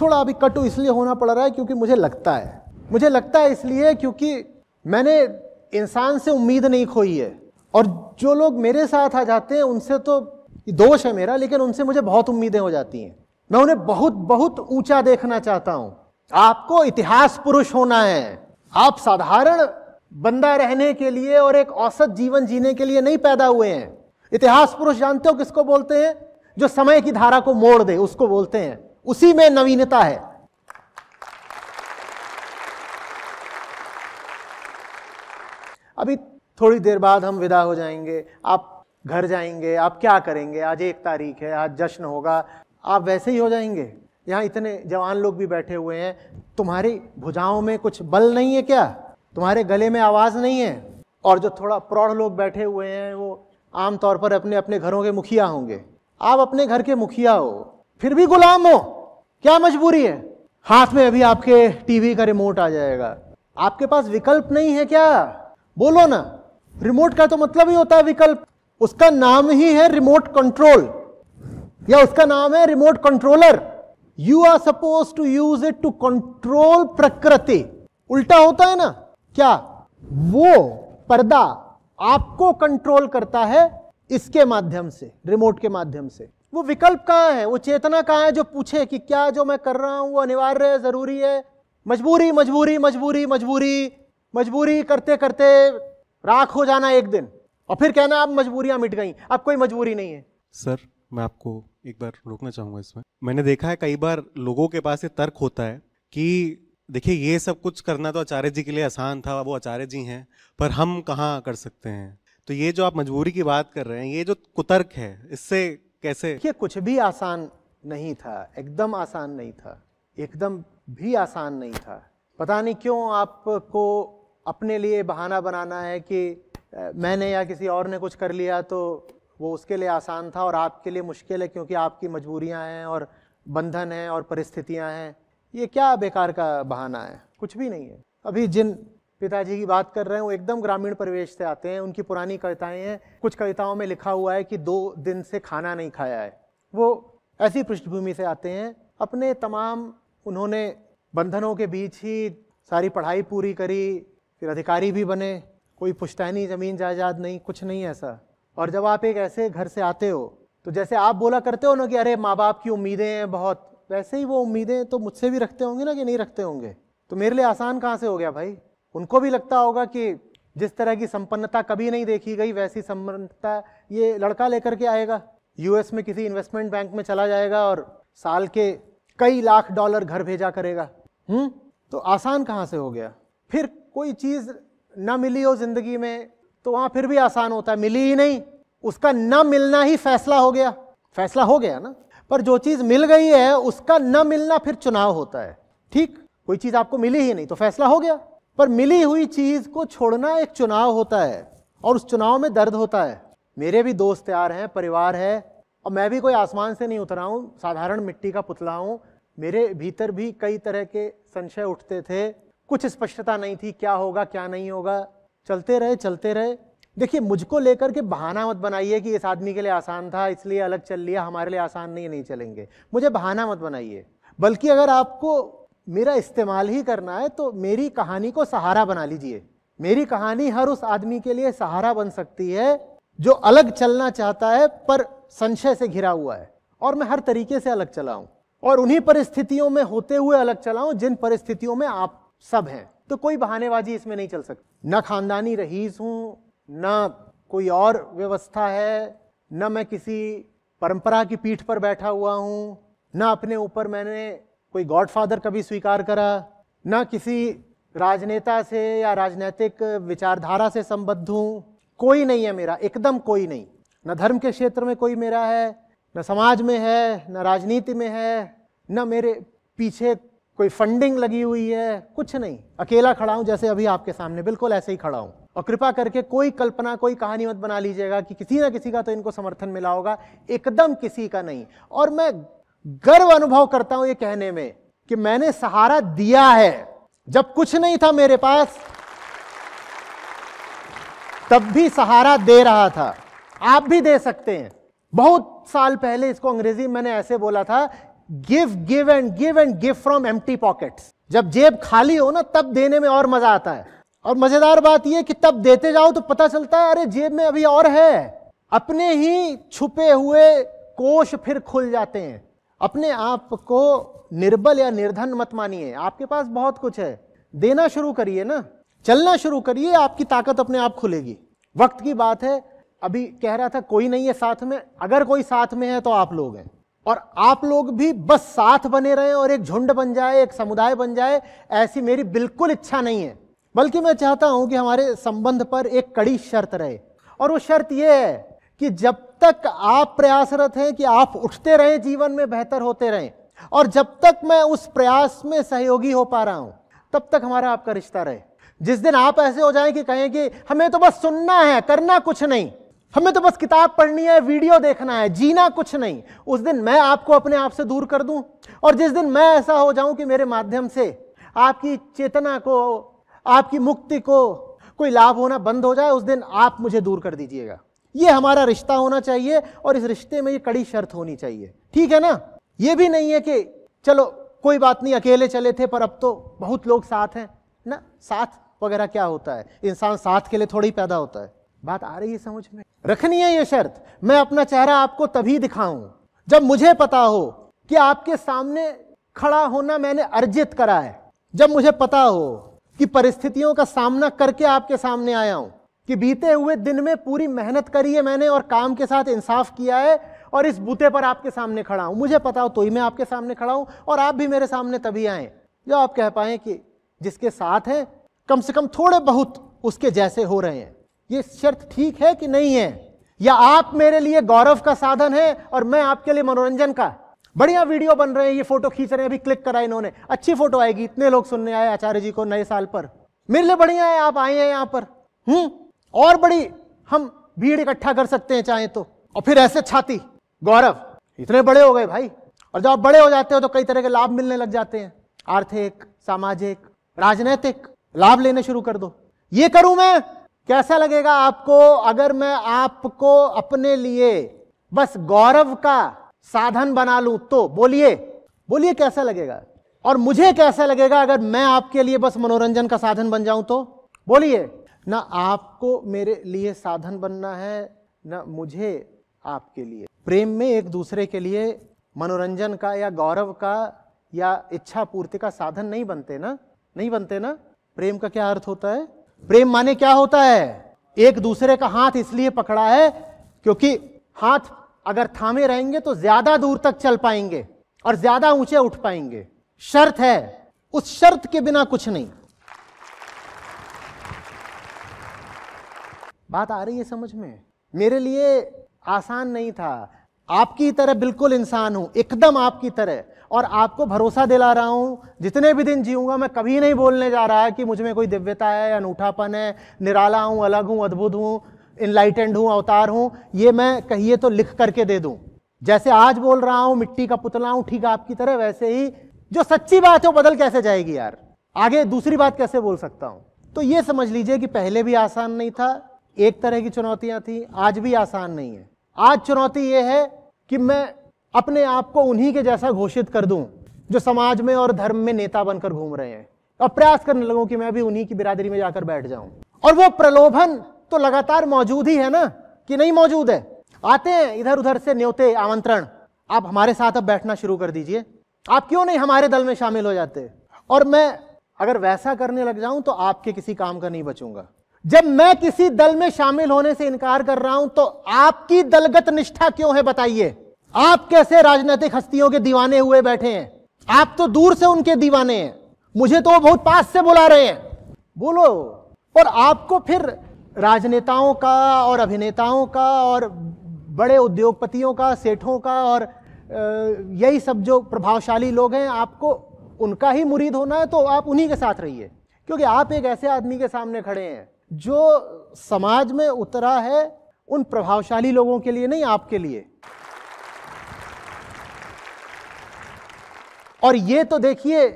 थोड़ा अभी कटु इसलिए होना पड़ रहा है क्योंकि मुझे लगता है मुझे लगता है इसलिए क्योंकि मैंने इंसान से उम्मीद नहीं खोई है और जो लोग मेरे साथ आ जाते हैं उनसे तो दोष है मेरा लेकिन उनसे मुझे बहुत उम्मीदें हो जाती हैं मैं उन्हें बहुत बहुत ऊंचा देखना चाहता हूं आपको इतिहास पुरुष होना है आप साधारण बंदा रहने के लिए और एक औसत जीवन जीने के लिए नहीं पैदा हुए हैं इतिहास पुरुष जानते हो किसको बोलते हैं जो समय की धारा को मोड़ दे उसको बोलते हैं उसी में नवीनता है अभी थोड़ी देर बाद हम विदा हो जाएंगे आप घर जाएंगे आप क्या करेंगे आज एक तारीख है आज जश्न होगा आप वैसे ही हो जाएंगे यहाँ इतने जवान लोग भी बैठे हुए हैं तुम्हारी भुजाओं में कुछ बल नहीं है क्या तुम्हारे गले में आवाज़ नहीं है और जो थोड़ा प्रौढ़ लोग बैठे हुए हैं वो आमतौर पर अपने अपने घरों के मुखिया होंगे आप अपने घर के मुखिया हो फिर भी गुलाम हो क्या मजबूरी है हाथ में अभी आपके टीवी का रिमोट आ जाएगा आपके पास विकल्प नहीं है क्या बोलो ना रिमोट का तो मतलब ही होता है विकल्प उसका नाम ही है रिमोट कंट्रोल या उसका नाम है remote controller you are supposed to use it to control प्रकृति उल्टा होता है ना क्या वो पर्दा आपको कंट्रोल करता है इसके माध्यम से रिमोट के माध्यम से वो विकल्प कहाँ है वो चेतना कहाँ है जो पूछे कि क्या जो मैं कर रहा हूं वो अनिवार्य है जरूरी है मजबूरी मजबूरी मजबूरी मजबूरी मजबूरी करते करते राख हो जाना एक दिन और फिर कहना आप मजबूरियां मिट गई अब कोई मजबूरी नहीं है सर मैं आपको एक बार रोकना चाहूंगा इसमें मैंने देखा है कई बार लोगों के पास ये तर्क होता है कि देखिए ये सब कुछ करना तो आचार्य जी के लिए आसान था वो आचार्य जी हैं पर हम कहाँ कर सकते हैं तो ये जो आप मजबूरी की बात कर रहे हैं ये जो कुतर्क है इससे कैसे ये कुछ भी आसान नहीं था एकदम आसान नहीं था एकदम भी आसान नहीं था पता नहीं क्यों आपको अपने लिए बहाना बनाना है कि मैंने या किसी और ने कुछ कर लिया तो वो उसके लिए आसान था और आपके लिए मुश्किल है क्योंकि आपकी मजबूरियां हैं और बंधन हैं और परिस्थितियां हैं ये क्या बेकार का बहाना है कुछ भी नहीं है अभी जिन पिताजी की बात कर रहे हैं वो एकदम ग्रामीण परिवेश से आते हैं उनकी पुरानी कविताएं हैं कुछ कविताओं में लिखा हुआ है कि दो दिन से खाना नहीं खाया है वो ऐसी पृष्ठभूमि से आते हैं अपने तमाम उन्होंने बंधनों के बीच ही सारी पढ़ाई पूरी करी फिर अधिकारी भी बने कोई पुश्तैनी ज़मीन जायदाद नहीं कुछ नहीं ऐसा और जब आप एक ऐसे घर से आते हो तो जैसे आप बोला करते हो ना कि अरे माँ बाप की उम्मीदें हैं बहुत वैसे ही वो उम्मीदें तो मुझसे भी रखते होंगे ना कि नहीं रखते होंगे तो मेरे लिए आसान कहाँ से हो गया भाई उनको भी लगता होगा कि जिस तरह की संपन्नता कभी नहीं देखी गई वैसी संपन्नता ये लड़का लेकर के आएगा यूएस में किसी इन्वेस्टमेंट बैंक में चला जाएगा और साल के कई लाख डॉलर घर भेजा करेगा हम्म तो आसान कहाँ से हो गया फिर कोई चीज़ ना मिली हो ज़िंदगी में तो वहाँ फिर भी आसान होता है मिली ही नहीं उसका न मिलना ही फैसला हो गया फैसला हो गया ना पर जो चीज़ मिल गई है उसका न मिलना फिर चुनाव होता है ठीक कोई चीज़ आपको मिली ही नहीं तो फैसला हो गया पर मिली हुई चीज़ को छोड़ना एक चुनाव होता है और उस चुनाव में दर्द होता है मेरे भी दोस्त यार हैं परिवार है और मैं भी कोई आसमान से नहीं उतरा हूँ साधारण मिट्टी का पुतला हूँ मेरे भीतर भी कई तरह के संशय उठते थे कुछ स्पष्टता नहीं थी क्या होगा क्या नहीं होगा चलते रहे चलते रहे देखिए मुझको लेकर के बहाना मत बनाइए कि इस आदमी के लिए आसान था इसलिए अलग चल लिया हमारे लिए आसान नहीं नहीं चलेंगे मुझे बहाना मत बनाइए बल्कि अगर आपको मेरा इस्तेमाल ही करना है तो मेरी कहानी को सहारा बना लीजिए मेरी कहानी हर उस आदमी के लिए सहारा बन सकती है जो अलग चलना चाहता है पर संशय से घिरा हुआ है और मैं हर तरीके से अलग चलाऊं और उन्हीं परिस्थितियों में होते हुए अलग चलाऊं जिन परिस्थितियों में आप सब हैं तो कोई बहानेबाजी इसमें नहीं चल सकती ना खानदानी रहीस हूँ ना कोई और व्यवस्था है ना मैं किसी परंपरा की पीठ पर बैठा हुआ हूँ ना अपने ऊपर मैंने कोई गॉडफादर कभी स्वीकार करा ना किसी राजनेता से या राजनीतिक विचारधारा से संबद्ध हूँ कोई नहीं है मेरा एकदम कोई नहीं न धर्म के क्षेत्र में कोई मेरा है न समाज में है न राजनीति में है न मेरे पीछे कोई फंडिंग लगी हुई है कुछ नहीं अकेला खड़ा हूं जैसे अभी आपके सामने बिल्कुल ऐसे ही खड़ा हूं और कृपा करके कोई कल्पना कोई कहानी मत बना लीजिएगा कि किसी ना किसी का तो इनको समर्थन मिला होगा एकदम किसी का नहीं और मैं गर्व अनुभव करता हूं ये कहने में कि मैंने सहारा दिया है जब कुछ नहीं था मेरे पास तब भी सहारा दे रहा था आप भी दे सकते हैं बहुत साल पहले इसको अंग्रेजी मैंने ऐसे बोला था give give and give and give from the pocket जब जेब खाली हो ना तब देने में और मजा आता है और मजेदार बात यह कि तब देते जाओ तो पता चलता है अरे जेब में अभी और है अपने ही छुपे हुए कोश फिर खुल जाते हैं अपने आप को निर्बल या निर्धन मत मानिए आपके पास बहुत कुछ है देना शुरू करिए ना चलना शुरू करिए आपकी ताकत अपने आप खुलेगी वक्त की बात है अभी कह रहा था कोई नहीं है साथ में अगर कोई साथ में है तो आप लोग हैं और आप लोग भी बस साथ बने रहें और एक झुंड बन जाए एक समुदाय बन जाए ऐसी मेरी बिल्कुल इच्छा नहीं है बल्कि मैं चाहता हूं कि हमारे संबंध पर एक कड़ी शर्त रहे और वो शर्त यह है कि जब तक आप प्रयासरत हैं कि आप उठते रहें जीवन में बेहतर होते रहें और जब तक मैं उस प्रयास में सहयोगी हो पा रहा हूं तब तक हमारा आपका रिश्ता रहे जिस दिन आप ऐसे हो जाएं कि कहें कि हमें तो बस सुनना है करना कुछ नहीं हमें तो बस किताब पढ़नी है वीडियो देखना है जीना कुछ नहीं उस दिन मैं आपको अपने आप से दूर कर दूं और जिस दिन मैं ऐसा हो जाऊं कि मेरे माध्यम से आपकी चेतना को आपकी मुक्ति को कोई लाभ होना बंद हो जाए उस दिन आप मुझे दूर कर दीजिएगा ये हमारा रिश्ता होना चाहिए और इस रिश्ते में ये कड़ी शर्त होनी चाहिए ठीक है ना ये भी नहीं है कि चलो कोई बात नहीं अकेले चले थे पर अब तो बहुत लोग साथ हैं ना साथ वगैरह क्या होता है इंसान साथ के लिए थोड़ी पैदा होता है बात आ रही है समझ में रखनी है ये शर्त मैं अपना चेहरा आपको तभी दिखाऊं जब मुझे पता हो कि आपके सामने खड़ा होना मैंने अर्जित करा है जब मुझे पता हो कि परिस्थितियों का सामना करके आपके सामने आया हूं कि बीते हुए दिन में पूरी मेहनत करी है मैंने और काम के साथ इंसाफ किया है और इस बूते पर आपके सामने खड़ा हूं मुझे पता हो तो ही मैं आपके सामने खड़ा हूं और आप भी मेरे सामने तभी आए जो आप कह पाए कि जिसके साथ हैं कम से कम थोड़े बहुत उसके जैसे हो रहे हैं ये शर्त ठीक है कि नहीं है या आप मेरे लिए गौरव का साधन है और मैं आपके लिए मनोरंजन का बढ़िया वीडियो बन रहे हैं ये फोटो खींच रहे हैं अभी क्लिक करा इन्होंने अच्छी फोटो आएगी इतने लोग सुनने आए आचार्य जी को नए साल पर मेरे लिए बढ़िया है आप आए हैं यहां पर हम्म और बड़ी हम भीड़ इकट्ठा कर सकते हैं चाहे तो और फिर ऐसे छाती गौरव इतने बड़े हो गए भाई और जब आप बड़े हो जाते हो तो कई तरह के लाभ मिलने लग जाते हैं आर्थिक सामाजिक राजनैतिक लाभ लेने शुरू कर दो ये करूं मैं कैसा लगेगा आपको अगर मैं आपको अपने लिए बस गौरव का साधन बना लूं तो बोलिए बोलिए कैसा लगेगा और मुझे कैसा लगेगा अगर मैं आपके लिए बस मनोरंजन का साधन बन जाऊं तो बोलिए ना आपको मेरे लिए साधन बनना है ना मुझे आपके लिए प्रेम में एक दूसरे के लिए मनोरंजन का या गौरव का या इच्छा पूर्ति का साधन नहीं बनते ना नहीं बनते ना प्रेम का क्या अर्थ होता है प्रेम माने क्या होता है एक दूसरे का हाथ इसलिए पकड़ा है क्योंकि हाथ अगर थामे रहेंगे तो ज्यादा दूर तक चल पाएंगे और ज्यादा ऊंचे उठ पाएंगे शर्त है उस शर्त के बिना कुछ नहीं बात आ रही है समझ में मेरे लिए आसान नहीं था आपकी तरह बिल्कुल इंसान हूं एकदम आपकी तरह और आपको भरोसा दिला रहा हूँ जितने भी दिन जीऊँगा मैं कभी नहीं बोलने जा रहा है कि मुझ में कोई दिव्यता है अनूठापन है निराला हूँ अलग हूँ अद्भुत हूँ इनलाइटेंड हूँ अवतार हूँ ये मैं कहिए तो लिख करके दे दूँ जैसे आज बोल रहा हूँ मिट्टी का पुतला हूँ ठीक आपकी तरह वैसे ही जो सच्ची बात है वो बदल कैसे जाएगी यार आगे दूसरी बात कैसे बोल सकता हूँ तो ये समझ लीजिए कि पहले भी आसान नहीं था एक तरह की चुनौतियां थी आज भी आसान नहीं है आज चुनौती ये है कि मैं अपने आप को उन्हीं के जैसा घोषित कर दूं जो समाज में और धर्म में नेता बनकर घूम रहे हैं और प्रयास करने लगूं कि मैं भी उन्हीं की बिरादरी में जाकर बैठ जाऊं और वो प्रलोभन तो लगातार मौजूद ही है ना कि नहीं मौजूद है आते हैं इधर उधर से न्योते आमंत्रण आप हमारे साथ अब बैठना शुरू कर दीजिए आप क्यों नहीं हमारे दल में शामिल हो जाते और मैं अगर वैसा करने लग जाऊं तो आपके किसी काम का नहीं बचूंगा जब मैं किसी दल में शामिल होने से इनकार कर रहा हूं तो आपकी दलगत निष्ठा क्यों है बताइए आप कैसे राजनीतिक हस्तियों के दीवाने हुए बैठे हैं आप तो दूर से उनके दीवाने हैं मुझे तो वो बहुत पास से बुला रहे हैं बोलो और आपको फिर राजनेताओं का और अभिनेताओं का और बड़े उद्योगपतियों का सेठों का और यही सब जो प्रभावशाली लोग हैं आपको उनका ही मुरीद होना है तो आप उन्हीं के साथ रहिए क्योंकि आप एक ऐसे आदमी के सामने खड़े हैं जो समाज में उतरा है उन प्रभावशाली लोगों के लिए नहीं आपके लिए और ये तो देखिए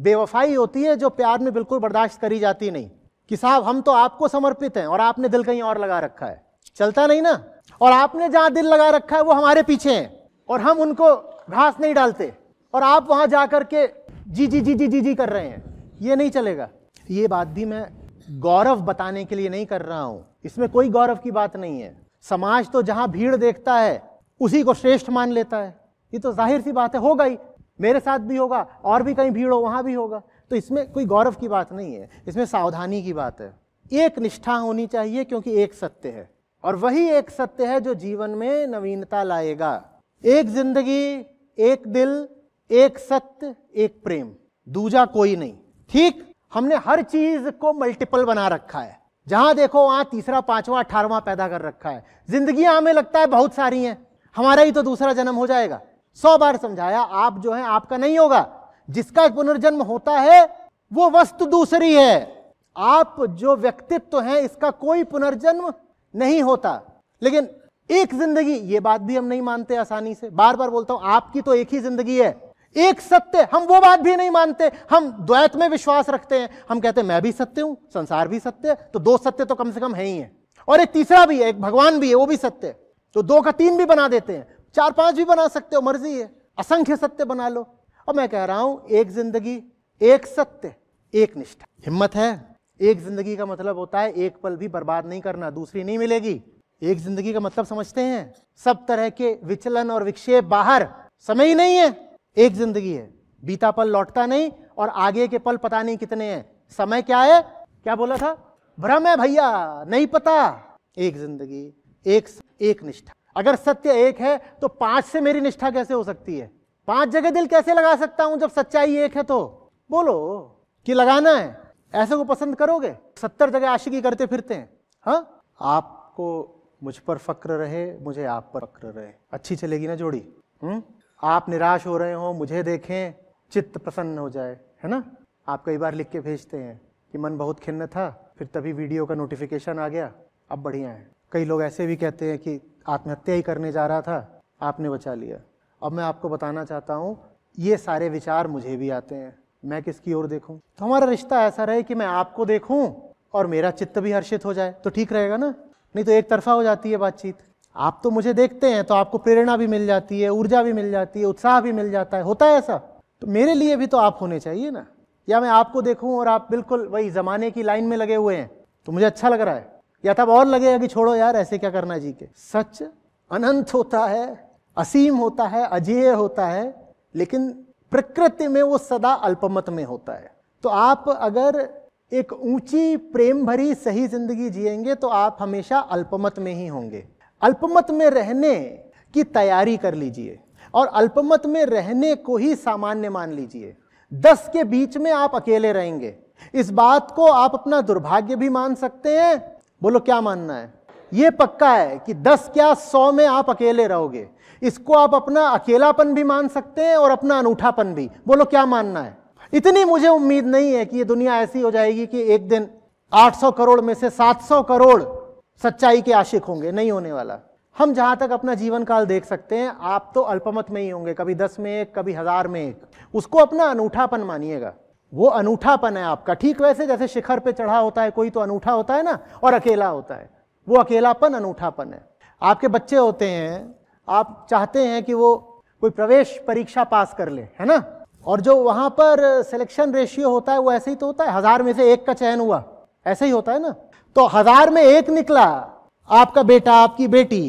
बेवफाई होती है जो प्यार में बिल्कुल बर्दाश्त करी जाती नहीं कि साहब हम तो आपको समर्पित हैं और आपने दिल कहीं और लगा रखा है चलता नहीं ना और आपने जहां दिल लगा रखा है वो हमारे पीछे हैं और हम उनको घास नहीं डालते और आप वहां जा करके जी जी जी जी जी जी कर रहे हैं ये नहीं चलेगा ये बात भी मैं गौरव बताने के लिए नहीं कर रहा हूं इसमें कोई गौरव की बात नहीं है समाज तो जहां भीड़ देखता है उसी को श्रेष्ठ मान लेता है ये तो जाहिर सी बात है होगा ही मेरे साथ भी होगा और भी कहीं भीड़ हो वहाँ भी होगा तो इसमें कोई गौरव की बात नहीं है इसमें सावधानी की बात है एक निष्ठा होनी चाहिए क्योंकि एक सत्य है और वही एक सत्य है जो जीवन में नवीनता लाएगा एक जिंदगी एक दिल एक सत्य एक प्रेम दूजा कोई नहीं ठीक हमने हर चीज को मल्टीपल बना रखा है जहां देखो वहां तीसरा पांचवा अठारवा पैदा कर रखा है जिंदगी हमें लगता है बहुत सारी हैं हमारा ही तो दूसरा जन्म हो जाएगा सौ बार समझाया आप जो है आपका नहीं होगा जिसका पुनर्जन्म होता है वो वस्तु दूसरी है आप जो व्यक्तित्व है इसका कोई पुनर्जन्म नहीं होता लेकिन एक जिंदगी ये बात भी हम नहीं मानते आसानी से बार बार बोलता हूं आपकी तो एक ही जिंदगी है एक सत्य हम वो बात भी नहीं मानते हम द्वैत में विश्वास रखते हैं हम कहते हैं मैं भी सत्य हूं संसार भी सत्य है तो दो सत्य तो कम से कम है ही है और एक तीसरा भी है एक भगवान भी है वो भी सत्य तो दो का तीन भी बना देते हैं चार पांच भी बना सकते हो मर्जी है असंख्य सत्य बना लो और मैं कह रहा हूं एक जिंदगी एक सत्य एक निष्ठा हिम्मत है एक जिंदगी का मतलब होता है एक पल भी बर्बाद नहीं करना दूसरी नहीं मिलेगी एक जिंदगी का मतलब समझते हैं सब तरह के विचलन और विक्षेप बाहर समय ही नहीं है एक जिंदगी है बीता पल लौटता नहीं और आगे के पल पता नहीं कितने हैं समय क्या है क्या बोला था भ्रम है भैया नहीं पता एक जिंदगी एक एक निष्ठा अगर सत्य एक है तो पांच से मेरी निष्ठा कैसे हो सकती है पांच जगह दिल कैसे लगा सकता हूं जब सच्चाई एक है तो बोलो कि लगाना है ऐसे को पसंद करोगे सत्तर जगह आशिकी करते फिरते हैं हाँ आपको मुझ पर फक्र रहे मुझे आप पर फक्र रहे अच्छी चलेगी ना जोड़ी हुँ? हम्म? आप निराश हो रहे हो मुझे देखें चित्त प्रसन्न हो जाए है ना आप कई बार लिख के भेजते हैं कि मन बहुत खिन्न था फिर तभी वीडियो का नोटिफिकेशन आ गया अब बढ़िया है कई लोग ऐसे भी कहते हैं कि आत्महत्या ही करने जा रहा था आपने बचा लिया अब मैं आपको बताना चाहता हूँ ये सारे विचार मुझे भी आते हैं मैं किसकी ओर देखूँ तो हमारा रिश्ता ऐसा रहे कि मैं आपको देखूँ और मेरा चित्त भी हर्षित हो जाए तो ठीक रहेगा ना नहीं तो एक तरफा हो जाती है बातचीत आप तो मुझे देखते हैं तो आपको प्रेरणा भी मिल जाती है ऊर्जा भी मिल जाती है उत्साह भी मिल जाता है होता है ऐसा तो मेरे लिए भी तो आप होने चाहिए ना या मैं आपको देखूं और आप बिल्कुल वही ज़माने की लाइन में लगे हुए हैं तो मुझे अच्छा लग रहा है या तब और लगेगा कि छोड़ो यार ऐसे क्या करना जी के सच अनंत होता है असीम होता है अजेय होता है लेकिन प्रकृति में वो सदा अल्पमत में होता है तो आप अगर एक ऊंची प्रेम भरी सही जिंदगी जिएंगे तो आप हमेशा अल्पमत में ही होंगे अल्पमत में रहने की तैयारी कर लीजिए और अल्पमत में रहने को ही सामान्य मान लीजिए दस के बीच में आप अकेले रहेंगे इस बात को आप अपना दुर्भाग्य भी मान सकते हैं बोलो क्या मानना है ये पक्का है कि दस क्या सौ में आप अकेले रहोगे इसको आप अपना अकेलापन भी मान सकते हैं और अपना अनूठापन भी बोलो क्या मानना है इतनी मुझे उम्मीद नहीं है कि ये दुनिया ऐसी हो जाएगी कि एक दिन 800 करोड़ में से 700 करोड़ सच्चाई के आशिक होंगे नहीं होने वाला हम जहां तक अपना जीवन काल देख सकते हैं आप तो अल्पमत में ही होंगे कभी दस में एक कभी हजार में एक उसको अपना अनूठापन मानिएगा वो अनूठापन है आपका ठीक वैसे जैसे शिखर पे चढ़ा होता है कोई तो अनूठा होता है ना और अकेला होता है वो अकेलापन अनूठापन है आपके बच्चे होते हैं आप चाहते हैं कि वो कोई प्रवेश परीक्षा पास कर ले है ना और जो वहां पर सिलेक्शन रेशियो होता है वो ऐसे ही तो होता है हज़ार में से एक का चयन हुआ ऐसे ही होता है ना तो हज़ार में एक निकला आपका बेटा आपकी बेटी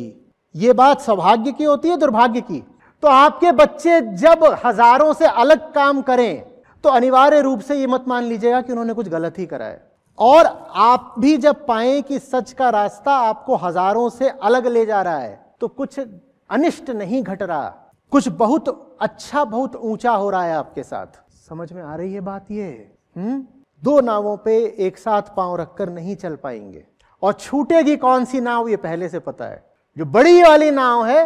ये बात सौभाग्य की होती है दुर्भाग्य की तो आपके बच्चे जब हज़ारों से अलग काम करें तो अनिवार्य रूप से ये मत मान लीजिएगा कि उन्होंने कुछ गलत ही करा है और आप भी जब पाए कि सच का रास्ता आपको हजारों से अलग ले जा रहा है तो कुछ अनिष्ट नहीं घट रहा कुछ बहुत अच्छा बहुत ऊंचा हो रहा है आपके साथ समझ में आ रही है बात ये हुँ? हम्म? दो नावों पे एक साथ पांव रखकर नहीं चल पाएंगे और छूटेगी कौन सी नाव ये पहले से पता है जो बड़ी वाली नाव है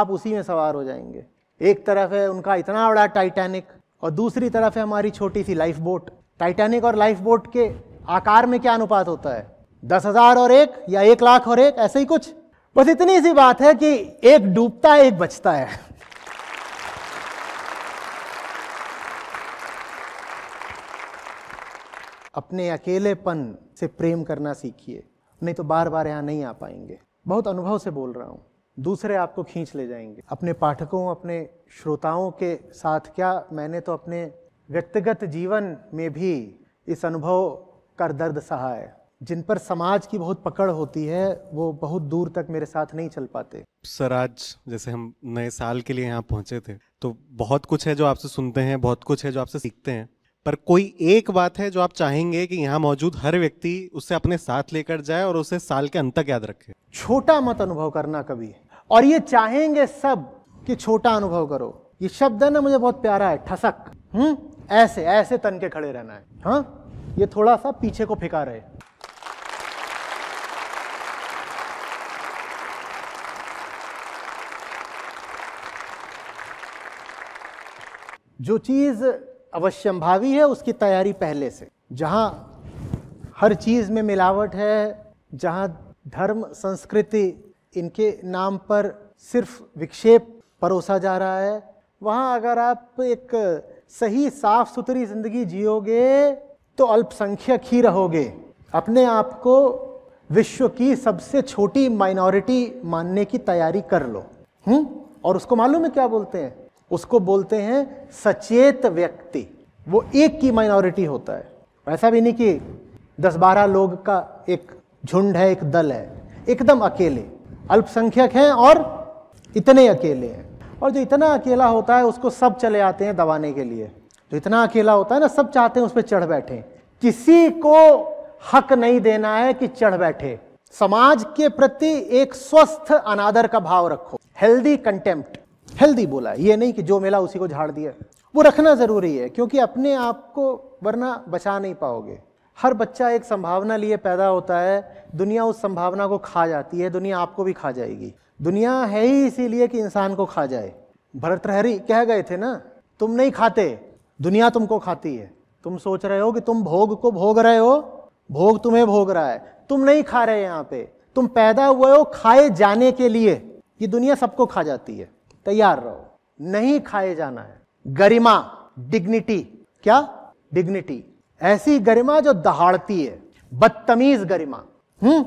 आप उसी में सवार हो जाएंगे एक तरफ है उनका इतना बड़ा टाइटैनिक और दूसरी तरफ है हमारी छोटी सी लाइफ बोट टाइटैनिक और लाइफ बोट के आकार में क्या अनुपात होता है दस हजार और एक या एक लाख और एक ऐसे ही कुछ बस इतनी सी बात है कि एक डूबता है एक बचता है अपने अकेलेपन से प्रेम करना सीखिए नहीं तो बार बार यहां नहीं आ पाएंगे बहुत अनुभव से बोल रहा हूं दूसरे आपको खींच ले जाएंगे अपने पाठकों अपने श्रोताओं के साथ क्या मैंने तो अपने व्यक्तिगत जीवन में भी इस अनुभव का दर्द सहा है जिन पर समाज की बहुत पकड़ होती है वो बहुत दूर तक मेरे साथ नहीं चल पाते सर आज जैसे हम नए साल के लिए यहाँ पहुँचे थे तो बहुत कुछ है जो आपसे सुनते हैं बहुत कुछ है जो आपसे सीखते हैं पर कोई एक बात है जो आप चाहेंगे कि यहाँ मौजूद हर व्यक्ति उसे अपने साथ लेकर जाए और उसे साल के अंत तक याद रखे छोटा मत अनुभव करना कभी और ये चाहेंगे सब कि छोटा अनुभव करो ये शब्द है ना मुझे बहुत प्यारा है ठसक हम्म ऐसे ऐसे तन के खड़े रहना है हाँ ये थोड़ा सा पीछे को फिका रहे जो चीज अवश्यम है उसकी तैयारी पहले से जहां हर चीज में मिलावट है जहां धर्म संस्कृति इनके नाम पर सिर्फ विक्षेप परोसा जा रहा है वहाँ अगर आप एक सही साफ सुथरी ज़िंदगी जियोगे तो अल्पसंख्यक ही रहोगे अपने आप को विश्व की सबसे छोटी माइनॉरिटी मानने की तैयारी कर लो हुँ? और उसको मालूम है क्या बोलते हैं उसको बोलते हैं सचेत व्यक्ति वो एक की माइनॉरिटी होता है ऐसा भी नहीं कि दस बारह लोग का एक झुंड है एक दल है एकदम अकेले अल्पसंख्यक हैं और इतने अकेले हैं और जो इतना अकेला होता है उसको सब चले आते हैं दबाने के लिए जो इतना अकेला होता है ना सब चाहते हैं उस पर चढ़ बैठे किसी को हक नहीं देना है कि चढ़ बैठे समाज के प्रति एक स्वस्थ अनादर का भाव रखो हेल्दी कंटेम्प्ट हेल्दी बोला ये नहीं कि जो मिला उसी को झाड़ दिया वो रखना जरूरी है क्योंकि अपने आप को वरना बचा नहीं पाओगे हर बच्चा एक संभावना लिए पैदा होता है दुनिया उस संभावना को खा जाती है दुनिया आपको भी खा जाएगी दुनिया है ही इसीलिए कि इंसान को खा जाए भरतहरी कह गए थे ना तुम नहीं खाते दुनिया तुमको खाती है तुम सोच रहे हो कि तुम भोग को भोग रहे हो भोग तुम्हें भोग रहा है तुम नहीं खा रहे यहाँ पे तुम पैदा हुए हो खाए जाने के लिए ये दुनिया सबको खा जाती है तैयार रहो नहीं खाए जाना है गरिमा डिग्निटी क्या डिग्निटी ऐसी गरिमा जो दहाड़ती है बदतमीज गरिमा हम्म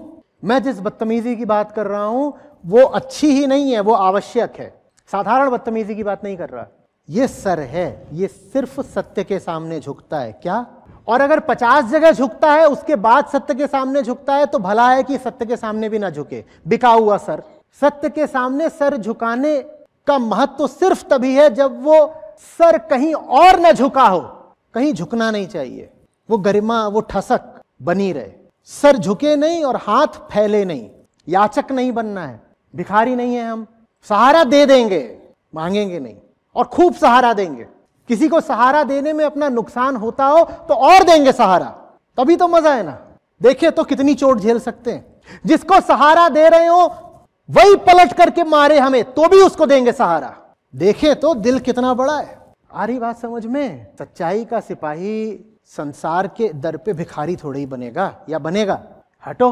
मैं जिस बदतमीजी की बात कर रहा हूं वो अच्छी ही नहीं है वो आवश्यक है साधारण बदतमीजी की बात नहीं कर रहा ये सर है ये सिर्फ सत्य के सामने झुकता है क्या और अगर पचास जगह झुकता है उसके बाद सत्य के सामने झुकता है तो भला है कि सत्य के सामने भी ना झुके बिका हुआ सर सत्य के सामने सर झुकाने का महत्व तो सिर्फ तभी है जब वो सर कहीं और ना झुका हो कहीं झुकना नहीं चाहिए वो गरिमा वो ठसक बनी रहे सर झुके नहीं और हाथ फैले नहीं याचक नहीं बनना है भिखारी नहीं है हम सहारा दे देंगे मांगेंगे नहीं और खूब सहारा देंगे किसी को सहारा देने में अपना नुकसान होता हो तो और देंगे सहारा तभी तो मजा है ना देखिए तो कितनी चोट झेल सकते हैं जिसको सहारा दे रहे हो वही पलट करके मारे हमें तो भी उसको देंगे सहारा देखे तो दिल कितना बड़ा है आ रही बात समझ में सच्चाई का सिपाही संसार के दर पे भिखारी थोड़े ही बनेगा या बनेगा हटो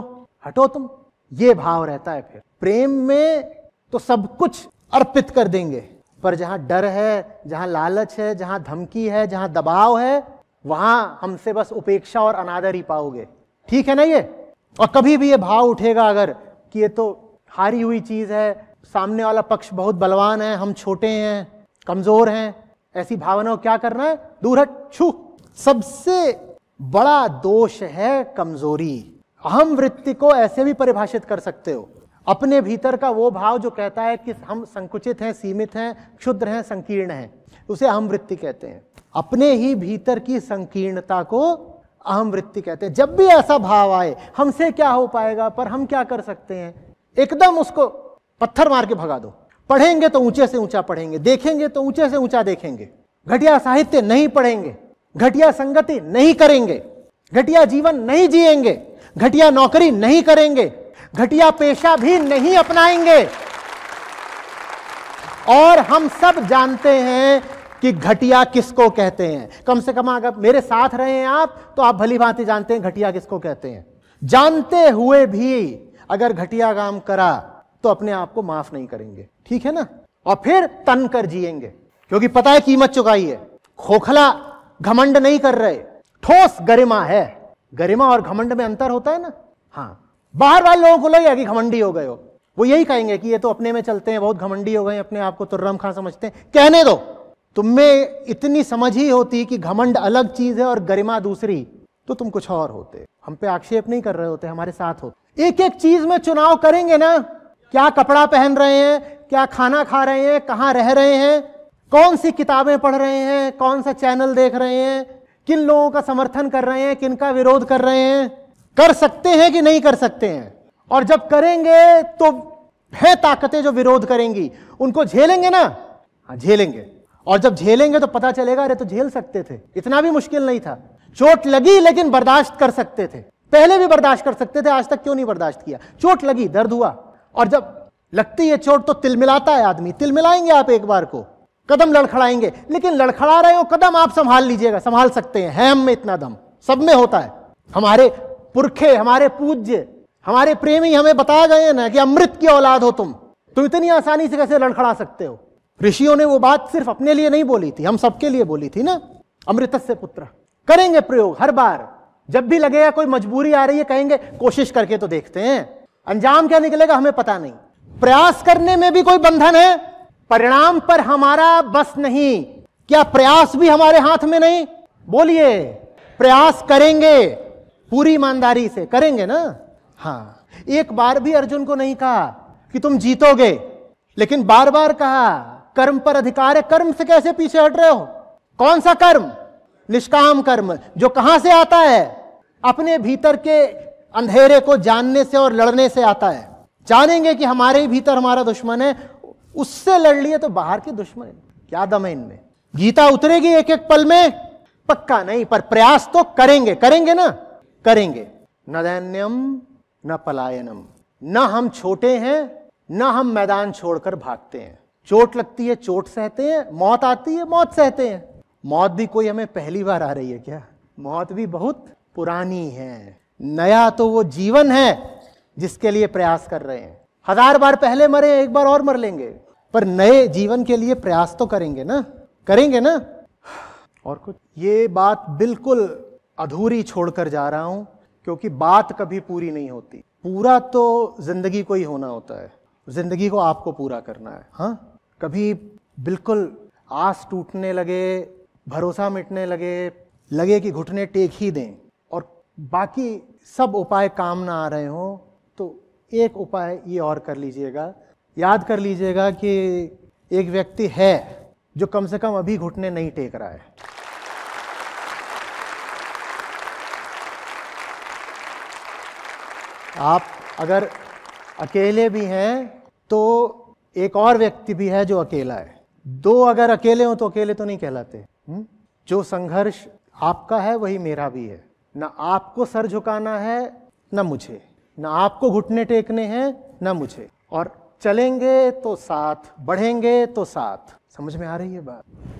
हटो तुम ये भाव रहता है फिर प्रेम में तो सब कुछ अर्पित कर देंगे पर जहां डर है जहां लालच है जहां धमकी है जहां दबाव है वहां हमसे बस उपेक्षा और अनादर ही पाओगे ठीक है ना ये और कभी भी ये भाव उठेगा अगर कि ये तो हारी हुई चीज है सामने वाला पक्ष बहुत बलवान है हम छोटे हैं कमजोर हैं ऐसी भावनाओं क्या करना है दूर हट छू सबसे बड़ा दोष है कमजोरी अहम वृत्ति को ऐसे भी परिभाषित कर सकते हो अपने भीतर का वो भाव जो कहता है कि हम संकुचित हैं सीमित हैं क्षुद्र हैं संकीर्ण हैं उसे अहम वृत्ति कहते हैं अपने ही भीतर की संकीर्णता को अहम वृत्ति कहते हैं जब भी ऐसा भाव आए हमसे क्या हो पाएगा पर हम क्या कर सकते हैं एकदम उसको पत्थर मार के भगा दो पढ़ेंगे तो ऊंचे से ऊंचा पढ़ेंगे देखेंगे तो ऊंचे से ऊंचा देखेंगे घटिया साहित्य नहीं पढ़ेंगे घटिया संगति नहीं करेंगे घटिया जीवन नहीं जिएंगे घटिया नौकरी नहीं करेंगे घटिया पेशा भी नहीं अपनाएंगे और हम सब जानते हैं कि घटिया किसको कहते हैं कम से कम अगर मेरे साथ रहे हैं आप तो आप भली भांति जानते हैं घटिया किसको कहते हैं जानते हुए भी अगर घटिया काम करा तो अपने आप को माफ नहीं करेंगे ठीक है ना और फिर तन कर जिएंगे क्योंकि पता है कीमत चुकाई है खोखला घमंड नहीं कर रहे ठोस गरिमा है गरिमा और घमंड में अंतर होता है ना हाँ बाहर वाले लोगों को लगेगा कि घमंडी हो गए हो वो यही कहेंगे कि ये तो अपने में चलते हैं बहुत घमंडी हो गए अपने आप को तुर्रम खां समझते हैं कहने दो तुम में इतनी समझ ही होती कि घमंड अलग चीज है और गरिमा दूसरी तो तुम कुछ और होते हम पे आक्षेप नहीं कर रहे होते हमारे साथ होते एक एक चीज में चुनाव करेंगे ना क्या कपड़ा पहन रहे हैं क्या खाना खा रहे हैं कहाँ रह रहे हैं कौन सी किताबें पढ़ रहे हैं कौन सा चैनल देख रहे हैं किन लोगों का समर्थन कर रहे हैं किन का विरोध कर रहे हैं कर सकते हैं कि नहीं कर सकते हैं और जब करेंगे तो है ताकतें जो विरोध करेंगी उनको झेलेंगे ना हाँ झेलेंगे और जब झेलेंगे तो पता चलेगा अरे तो झेल सकते थे इतना भी मुश्किल नहीं था चोट लगी लेकिन बर्दाश्त कर सकते थे पहले भी बर्दाश्त कर सकते थे आज तक क्यों नहीं बर्दाश्त किया चोट लगी दर्द हुआ और जब लगती है चोट तो तिलमिलाता है आदमी तिलमिलाएंगे आप एक बार को कदम लड़खड़ाएंगे लेकिन लड़खड़ा रहे हो कदम आप संभाल लीजिएगा संभाल सकते हैं हम में इतना दम सब में होता है हमारे पुरखे हमारे पूज्य हमारे प्रेमी हमें बताया गए ना कि अमृत की औलाद हो तुम तुम तो इतनी आसानी से कैसे लड़खड़ा सकते हो ऋषियों ने वो बात सिर्फ अपने लिए नहीं बोली थी हम सबके लिए बोली थी ना अमृत से पुत्र करेंगे प्रयोग हर बार जब भी लगेगा कोई मजबूरी आ रही है कहेंगे कोशिश करके तो देखते हैं अंजाम क्या निकलेगा हमें पता नहीं प्रयास करने में भी कोई बंधन है परिणाम पर हमारा बस नहीं क्या प्रयास भी हमारे हाथ में नहीं बोलिए प्रयास करेंगे पूरी ईमानदारी से करेंगे ना हाँ एक बार भी अर्जुन को नहीं कहा कि तुम जीतोगे लेकिन बार बार कहा कर्म पर अधिकार है कर्म से कैसे पीछे हट रहे हो कौन सा कर्म निष्काम कर्म जो कहां से आता है अपने भीतर के अंधेरे को जानने से और लड़ने से आता है जानेंगे कि हमारे ही भीतर हमारा दुश्मन है उससे लड़ लिए तो बाहर के दुश्मन क्या दम है इनमें गीता उतरेगी एक एक पल में पक्का नहीं पर प्रयास तो करेंगे करेंगे ना करेंगे न दैन्यम न पलायनम न हम छोटे हैं न हम मैदान छोड़कर भागते हैं चोट लगती है चोट सहते हैं मौत आती है मौत सहते हैं मौत भी कोई हमें पहली बार आ रही है क्या मौत भी बहुत पुरानी है नया तो वो जीवन है जिसके लिए प्रयास कर रहे हैं हजार बार पहले मरे एक बार और मर लेंगे पर नए जीवन के लिए प्रयास तो करेंगे ना करेंगे ना और कुछ ये बात बिल्कुल अधूरी छोड़कर जा रहा हूं क्योंकि बात कभी पूरी नहीं होती पूरा तो जिंदगी को ही होना होता है जिंदगी को आपको पूरा करना है हाँ कभी बिल्कुल आस टूटने लगे भरोसा मिटने लगे लगे कि घुटने टेक ही दें और बाकी सब उपाय काम ना आ रहे हों एक उपाय ये और कर लीजिएगा याद कर लीजिएगा कि एक व्यक्ति है जो कम से कम अभी घुटने नहीं टेक रहा है आप अगर अकेले भी हैं तो एक और व्यक्ति भी है जो अकेला है दो अगर अकेले हो तो अकेले तो नहीं कहलाते हम्म? जो संघर्ष आपका है वही मेरा भी है ना आपको सर झुकाना है ना मुझे ना आपको घुटने टेकने हैं ना मुझे और चलेंगे तो साथ बढ़ेंगे तो साथ समझ में आ रही है बात